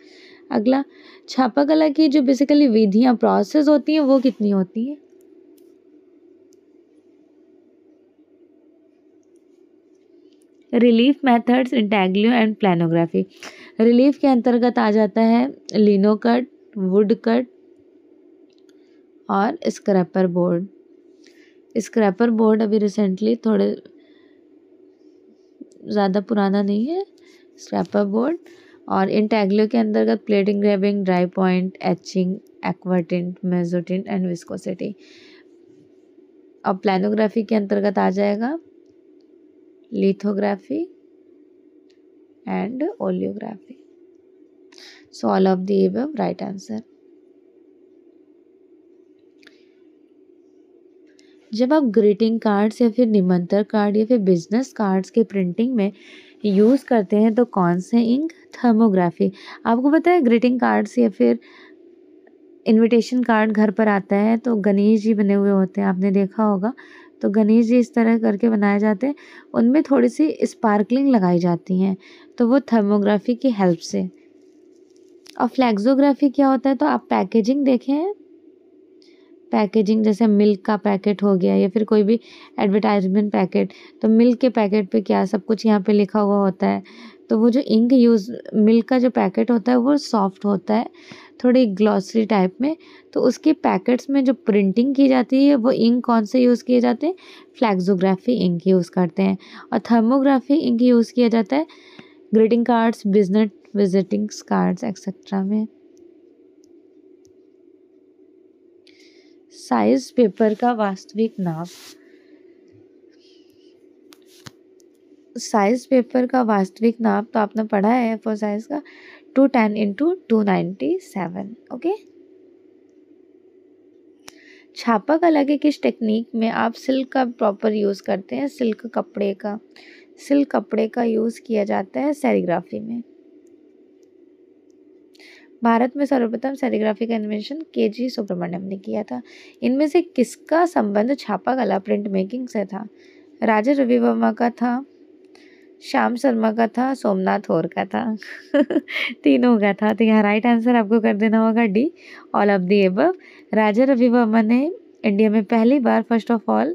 अगला छापा कला की जो बेसिकली विधियाँ प्रोसेस होती हैं वो कितनी होती हैं relief methods intaglio and planography relief के अंतर्गत आ जाता है लिनो कट वुड कट और स्क्रैपर बोर्ड स्क्रैपर बोर्ड अभी रिसेंटली थोड़े ज़्यादा पुराना नहीं है स्क्रैपर बोर्ड और इन टैगलों के अंतर्गत plating engraving dry point etching aquatint mezzotint and viscosity और प्लानोग्राफी के अंतर्गत आ जाएगा lithography and oleography So all of the above right answer. जब आप ग्रीटिंग कार्ड्स या फिर निमंत्रण कार्ड या फिर बिजनेस कार्ड्स के प्रिंटिंग में यूज़ करते हैं तो कौन से इंक थर्मोग्राफी आपको पता है ग्रीटिंग कार्ड्स या फिर इनविटेशन कार्ड घर पर आता है तो गणेश जी बने हुए होते हैं आपने देखा होगा तो गणेश जी इस तरह करके बनाए जाते हैं उनमें थोड़ी सी स्पार्कलिंग लगाई जाती हैं तो वो थर्मोग्राफी की हेल्प से और फ्लैक्सोग्राफी क्या होता है तो आप पैकेजिंग देखें पैकेजिंग जैसे मिल्क का पैकेट हो गया या फिर कोई भी एडवर्टाइजमेंट पैकेट तो मिल्क के पैकेट पे क्या सब कुछ यहाँ पे लिखा हुआ होता है तो वो जो इंक यूज़ मिल्क का जो पैकेट होता है वो सॉफ्ट होता है थोड़ी ग्लॉसरी टाइप में तो उसके पैकेट्स में जो प्रिंटिंग की जाती है वो इंक कौन से यूज़ किए जाते हैं फ्लैक्सोग्राफी इंक यूज़ करते हैं और थर्मोग्राफी इंक यूज़ किया जाता है greeting cards business visiting cards etcetera में साइज पेपर का वास्तविक नाप साइज पेपर का वास्तविक नाप तो आपने पढ़ा है फोर साइज का two ten into two ninety seven okay छापा कला के किस टेक्निक में आप सिल्क का प्रॉपर यूज़ करते हैं सिल्क कपड़े का सिल्क कपड़े का यूज़ किया जाता है सेरीग्राफी में भारत में सर्वप्रथम सेलिग्राफिक का इन्वेंशन के जी सुब्रमण्यम ने किया था इनमें से किसका संबंध छापा कला प्रिंट मेकिंग से था राजा रवि वर्मा का था श्याम शर्मा का था सोमनाथ और का था तीनों का था तो यहाँ राइट आंसर आपको कर देना होगा डी ऑल ऑफ दी एब राजा रवि वर्मा ने इंडिया में पहली बार first of all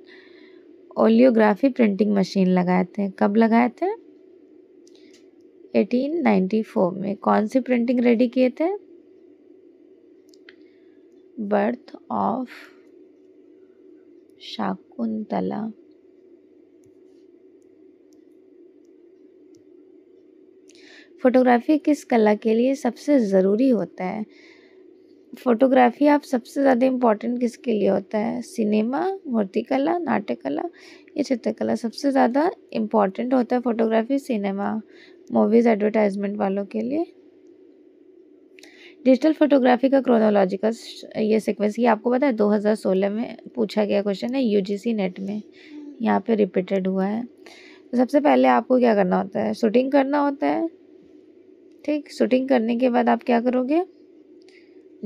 oleography printing machine लगाए थे कब लगाए थे 1894 में कौन सी प्रिंटिंग रेडी किए थे बर्थ ऑफ शाकुंतला फोटोग्राफी किस कला के लिए सबसे ज़रूरी होता है फोटोग्राफी आप सबसे ज़्यादा इम्पोर्टेंट किसके लिए होता है सिनेमा मूर्तिकला नाट्यकला या चित्रकला सबसे ज़्यादा इम्पोर्टेंट होता है फोटोग्राफी सिनेमा मूवीज़ एडवर्टाइजमेंट वालों के लिए डिजिटल फोटोग्राफी का क्रोनोलॉजिकल ये सीक्वेंस ये आपको पता है 2016 में पूछा गया क्वेश्चन है यूजीसी नेट में यहाँ पे रिपीटेड हुआ है तो सबसे पहले आपको क्या करना होता है शूटिंग करना होता है ठीक शूटिंग करने के बाद आप क्या करोगे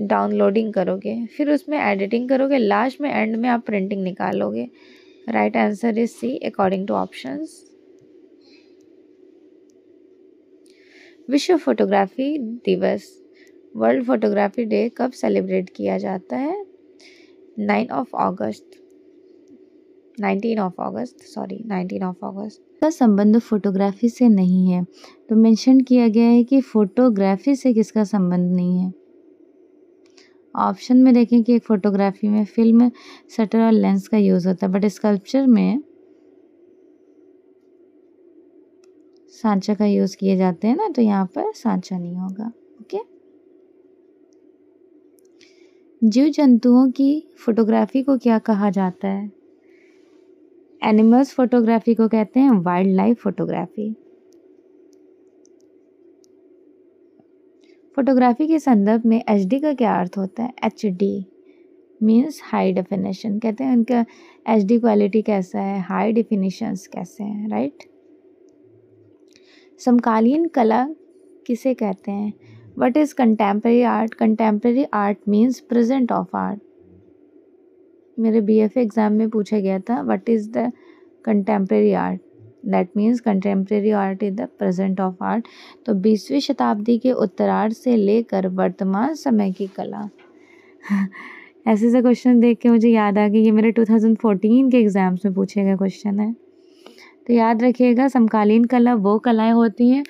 डाउनलोडिंग करोगे फिर उसमें एडिटिंग करोगे लास्ट में एंड में आप प्रिंटिंग निकालोगे right answer is C according to options विश्व फोटोग्राफी दिवस वर्ल्ड फोटोग्राफी डे कब सेलिब्रेट किया जाता है nine of August nineteen of August sorry nineteen of August का संबंध फोटोग्राफी से नहीं है तो मेंशन किया गया है कि फोटोग्राफी से किसका संबंध नहीं है ऑप्शन में देखें कि एक फ़ोटोग्राफी में फ़िल्म शटर और लेंस का यूज़ होता है बट स्कल्पचर में सांचा का यूज़ किए जाते हैं ना तो यहाँ पर सांचा नहीं होगा ओके जीव जंतुओं की फोटोग्राफी को क्या कहा जाता है एनिमल्स फोटोग्राफी को कहते हैं वाइल्ड लाइफ फोटोग्राफी फोटोग्राफी के संदर्भ में एच का क्या अर्थ होता है H D means high definition कहते हैं उनका एच डी क्वालिटी कैसा है हाई डिफिनीशंस कैसे हैं राइट समकालीन कला किसे कहते हैं what is contemporary art contemporary art means present of art मेरे बी एफ एग्ज़ाम में पूछा गया था what is the contemporary art that means contemporary art is the present of art तो बीसवीं शताब्दी के उत्तरार्ध से लेकर वर्तमान समय की कला ऐसे से क्वेश्चन देख के मुझे याद आ गया ये मेरे 2014 के एग्ज़ाम्स में पूछे गए क्वेश्चन है तो याद रखिएगा समकालीन कला वो कलाएं होती हैं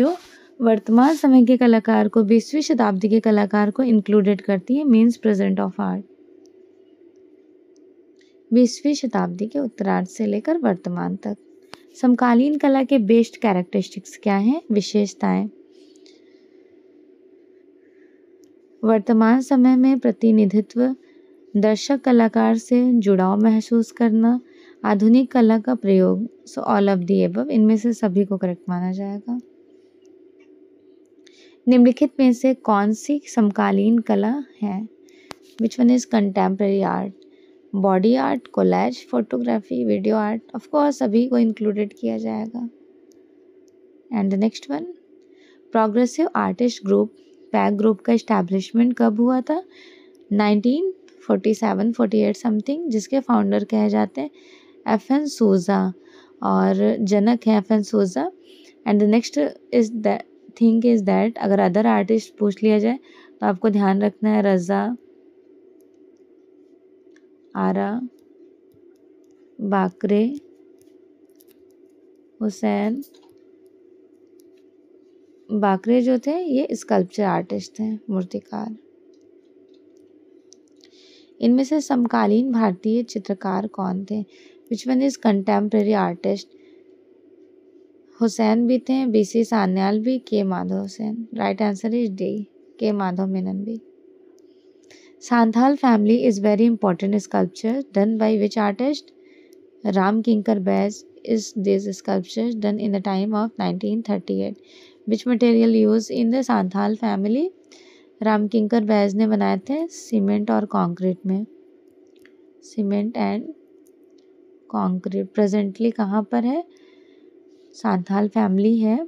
जो वर्तमान समय के कलाकार को बीसवीं शताब्दी के कलाकार को इंक्लूडेड करती है मीन्स प्रेजेंट ऑफ आर्ट बीसवीं शताब्दी के उत्तरार्ध से लेकर वर्तमान तक समकालीन कला के बेस्ट कैरेक्टरिस्टिक्स क्या हैं विशेषताएं वर्तमान समय में प्रतिनिधित्व दर्शक कलाकार से जुड़ाव महसूस करना आधुनिक कला का प्रयोग सो ऑल ऑफ दी एब इनमें से सभी को करेक्ट माना जाएगा निम्नलिखित में से कौन सी समकालीन कला है which one is contemporary art body art collage photography video art of course सभी को इंक्लूडेड किया जाएगा and the next one progressive artist group pack group का इस्टेब्लिशमेंट कब हुआ था nineteen forty seven forty eight something जिसके फाउंडर कहे जाते हैं एफ एन सोज़ा और जनक है F N Souza and the next is that think is that अगर अदर आर्टिस्ट पूछ लिया जाए तो आपको ध्यान रखना है रज़ा आरा बाकरे हुसैन बाकरे जो थे ये स्कल्पचर आर्टिस्ट थे मूर्तिकार इनमें से समकालीन भारतीय चित्रकार कौन थे which one is contemporary artist Husain भी थे बी सी सान्याल भी K Madhav Husain right answer is D K Madhav Menon भी Santhal family is very important sculpture done by which artist Ram Kinkar Baij done in the time of nineteen thirty eight which material use in the Santhal family Ram Ramkinkar Baij ने बनाए थे cement और concrete में cement and concrete presently कहाँ पर है Santhal family है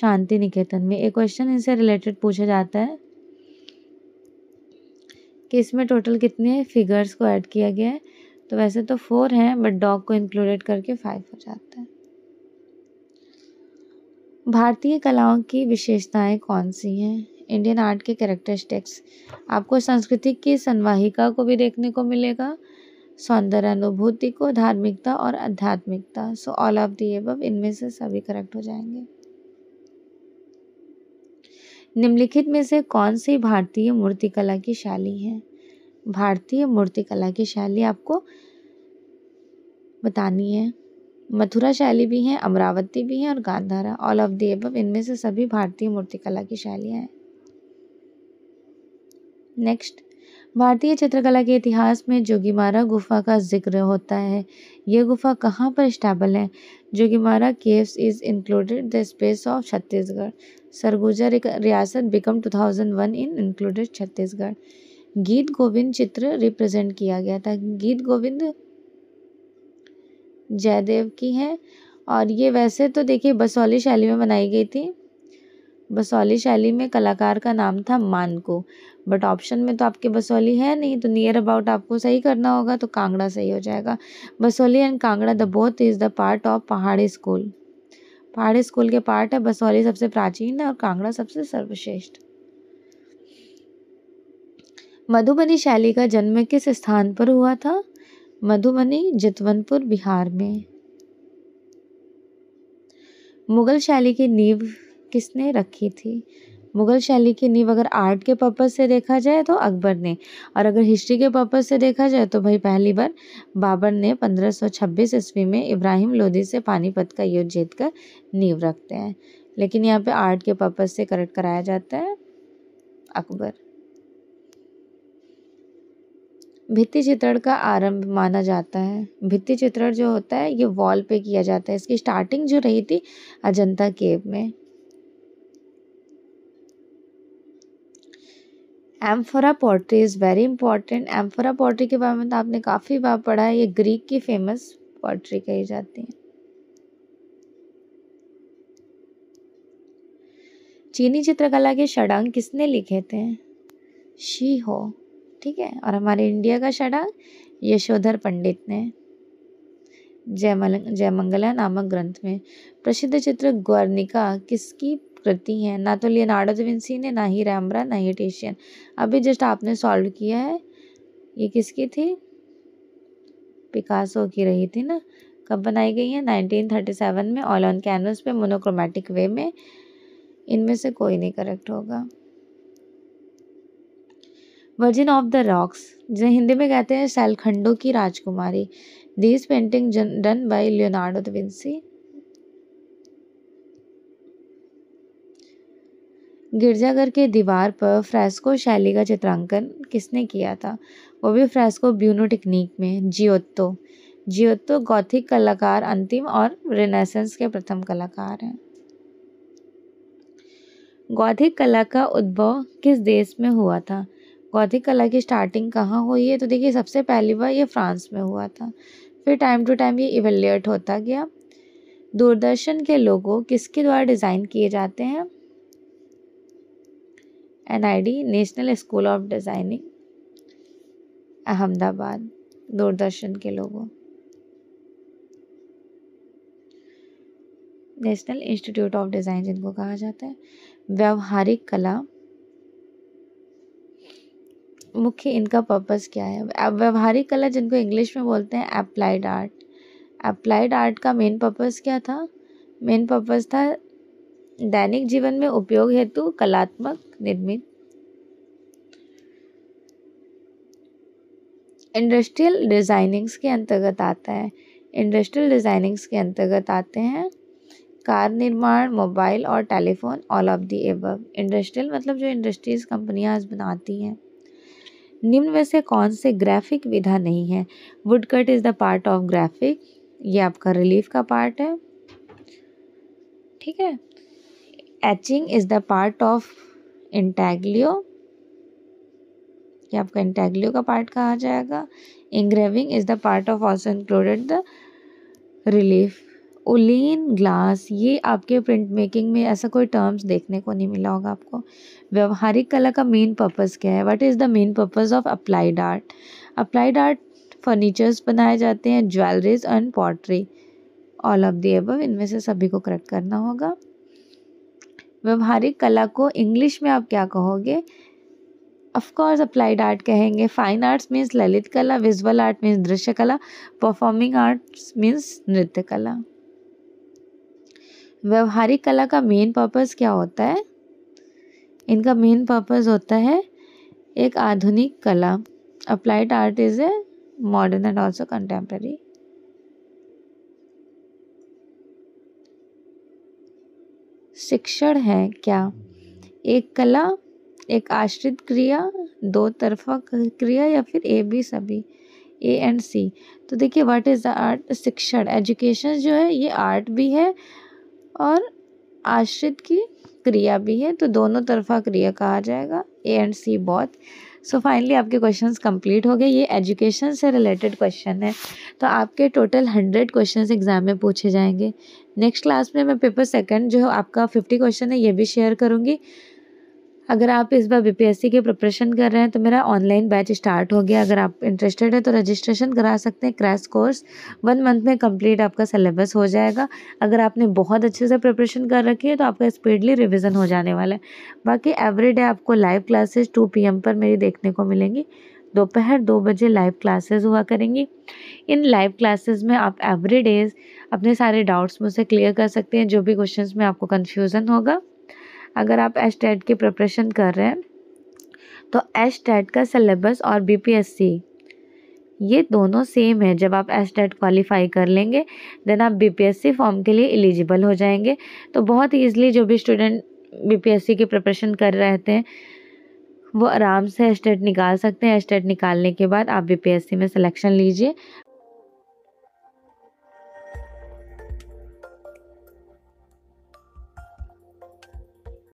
शांति निकेतन में एक क्वेश्चन इनसे रिलेटेड पूछा जाता है कि इसमें टोटल कितने फिगर्स को ऐड किया गया है तो वैसे तो फोर हैं बट डॉग को इंक्लूडेड करके फाइव हो जाता है भारतीय कलाओं की विशेषताएं कौन सी हैं इंडियन आर्ट के कैरेक्टरिस्टिक्स आपको संस्कृति की संवाहिका को भी देखने को मिलेगा सौंदर्य अनुभूति को धार्मिकता और आध्यात्मिकता सो ऑल ऑफ दी एव इनमें से सभी करेक्ट हो जाएंगे निम्नलिखित में से कौन सी भारतीय मूर्तिकला की शैली है भारतीय मूर्तिकला की शैली आपको बतानी है मथुरा शैली भी है अमरावती भी है और गांधारा ऑल ऑफ दी एव इनमें से सभी भारतीय मूर्तिकला की शैलियाँ हैं नेक्स्ट भारतीय चित्रकला के इतिहास में जोगीमारा गुफ़ा का ज़िक्र होता है यह गुफ़ा कहाँ पर स्टेबल है Jogimara caves is included the space of Chhattisgarh Surguja रियासत बिकम 2001 इन इंक्लूडेड छत्तीसगढ़ गीत गोविंद चित्र रिप्रेजेंट किया गया था गीत गोविंद जयदेव की है और ये वैसे तो देखिए बसौली शैली में बनाई गई थी बसौली शैली में कलाकार का नाम था मानको बट ऑप्शन में तो आपके बसोली है नहीं तो नियर अबाउट आपको सही करना होगा तो कांगड़ा सही हो जाएगा Basohli and Kangra the both is the part of Pahari school Pahari school के पार्ट है बसोली सबसे प्राचीन है और कांगड़ा सबसे सर्वश्रेष्ठ मधुबनी शैली का जन्म किस स्थान पर हुआ था मधुबनी जितवनपुर बिहार में मुगल शैली की नींव किसने रखी थी मुग़ल शैली की नींव अगर आर्ट के पर्पज़ से देखा जाए तो अकबर ने और अगर हिस्ट्री के पर्पज़ से देखा जाए तो भाई पहली बार बाबर ने पंद्रह सौ छब्बीस ईस्वी में इब्राहिम लोधी से पानीपत का युद्ध जीत कर नींव रखते हैं लेकिन यहाँ पे आर्ट के पर्पज़ से करेक्ट कराया जाता है अकबर भित्ति चित्रण का आरंभ माना जाता है भित्ति चित्रण जो होता है ये वॉल पे किया जाता है इसकी स्टार्टिंग जो रही थी अजंता केव में amphora pottery is very important amphora pottery के बारे में तो आपने काफ़ी बार पढ़ा है ये ग्रीक की फेमस पॉटरी कही जाती है चीनी चित्रकला के षडंग किसने लिखे थे शी हो ठीक है और हमारे इंडिया का षडंग यशोधर पंडित ने जयमल जयमंगला नामक ग्रंथ में प्रसिद्ध चित्र ग्वर्णिका किसकी कृति हैं ना तो लियनार्डो द ने ना ही रैमरा ना ही टेशियन अभी जस्ट आपने सॉल्व किया है ये किसकी थी पिकासो की रही थी ना कब बनाई गई है 1937 में ऑल ऑन कैनवस पे मोनोक्रोमेटिक वे में इनमें से कोई नहीं करेक्ट होगा वर्जिन ऑफ द रॉक्स जिन्हें हिंदी में कहते हैं सैलखंडों की राजकुमारी this painting done by Leonardo da गिरजाघर के दीवार पर फ्रेस्को शैली का चित्रांकन किसने किया था वो भी फ्रेस्को ब्यूनो टेक्निक में जियोत्तो जियोत्तो गौथिक कलाकार अंतिम और रेनेसेंस के प्रथम कलाकार हैं गौथिक कला का उद्भव किस देश में हुआ था गौथिक कला की स्टार्टिंग कहाँ हुई है तो देखिए सबसे पहली बार ये फ्रांस में हुआ था फिर टाइम टू टाइम ये इवेल्यूएट होता गया दूरदर्शन के लोगों किसके द्वारा डिज़ाइन किए जाते हैं the national school of designing Ahmedabad Doordarshan के लोगों नेशनल इंस्टीट्यूट ऑफ डिज़ाइन जिनको कहा जाता है व्यवहारिक कला मुख्य इनका पर्पस क्या है व्यवहारिक कला जिनको इंग्लिश में बोलते हैं अप्लाइड आर्ट अप्लाइड आर्ट का मेन पर्पस क्या था मेन पर्पस था दैनिक जीवन में उपयोग हेतु कलात्मक निर्मित इंडस्ट्रियल डिज़ाइनिंग्स के अंतर्गत आता है इंडस्ट्रियल डिज़ाइनिंग्स के अंतर्गत आते हैं कार निर्माण मोबाइल और telephone all of the above industrial मतलब जो इंडस्ट्रीज़ कंपनियाँ बनाती हैं निम्न में से कौन से ग्राफिक विधा नहीं है wood cut is the part of graphic ये आपका रिलीफ का पार्ट है ठीक है etching is the part of intaglio ये आपका इंटैग्लियो का पार्ट कहा जाएगा engraving is the part of also included the relief ओलिन ग्लास ये आपके प्रिंट मेकिंग में ऐसा कोई टर्म्स देखने को नहीं मिला होगा आपको व्यवहारिक कला का मेन पर्पज़ क्या है what is the main purpose of applied art applied art furnitures बनाए जाते हैं jewelleries and pottery all of the एब इनमें से सभी को करेक्ट करना होगा व्यवहारिक कला को इंग्लिश में आप क्या कहोगे ऑफकोर्स अप्लाइड आर्ट कहेंगे फाइन आर्ट्स मीन्स ललित कला विजुअल आर्ट मीन्स दृश्य कला परफॉर्मिंग आर्ट्स मीन्स नृत्य कला व्यवहारिक कला का मेन पर्पस क्या होता है इनका मेन पर्पस होता है एक आधुनिक कला applied art is a modern and also contemporary शिक्षण है क्या एक कला एक आश्रित क्रिया दो तरफा क्रिया या फिर ए बी सभी ए एंड सी तो देखिए व्हाट इज़ द आर्ट शिक्षण एजुकेशन जो है ये आर्ट भी है और आश्रित की क्रिया भी है तो दोनों तरफा क्रिया कहा जाएगा ए एंड सी बहुत सो फाइनली आपके क्वेश्चंस कंप्लीट हो गए ये एजुकेशन से रिलेटेड क्वेश्चन है तो आपके टोटल हंड्रेड क्वेश्चंस एग्ज़ाम में पूछे जाएंगे नेक्स्ट क्लास में मैं पेपर सेकंड जो आपका फिफ्टी क्वेश्चन है ये भी शेयर करूँगी अगर आप इस बार बीपीएससी की प्रिपरेशन कर रहे हैं तो मेरा ऑनलाइन बैच स्टार्ट हो गया अगर आप इंटरेस्टेड है तो रजिस्ट्रेशन करा सकते हैं क्रैश कोर्स वन मंथ में कंप्लीट आपका सिलेबस हो जाएगा अगर आपने बहुत अच्छे से प्रिपरेशन कर रखी है तो आपका स्पीडली रिविज़न हो जाने वाला है बाकी एवरीडे आपको लाइव क्लासेस टू पी पर मेरी देखने को मिलेंगी दोपहर दो बजे लाइव क्लासेस हुआ करेंगी इन लाइव क्लासेस में आप एवरी डेज अपने सारे डाउट्स मुझसे क्लियर कर सकते हैं जो भी क्वेश्चंस में आपको कन्फ्यूज़न होगा अगर आप एच टेट की प्रिपरेशन कर रहे हैं तो एच टेट का सिलेबस और बी पी एस सी ये दोनों सेम है जब आप एस टेट क्वालिफाई कर लेंगे देन आप B P S C form के लिए एलिजिबल हो जाएंगे तो बहुत ईजिली जो भी स्टूडेंट बीपीएससी की प्रिपरेशन कर रहे हैं वो आराम से एस्टेट निकाल सकते हैं एस्टेट निकालने के बाद आप बीपीएससी में सिलेक्शन लीजिए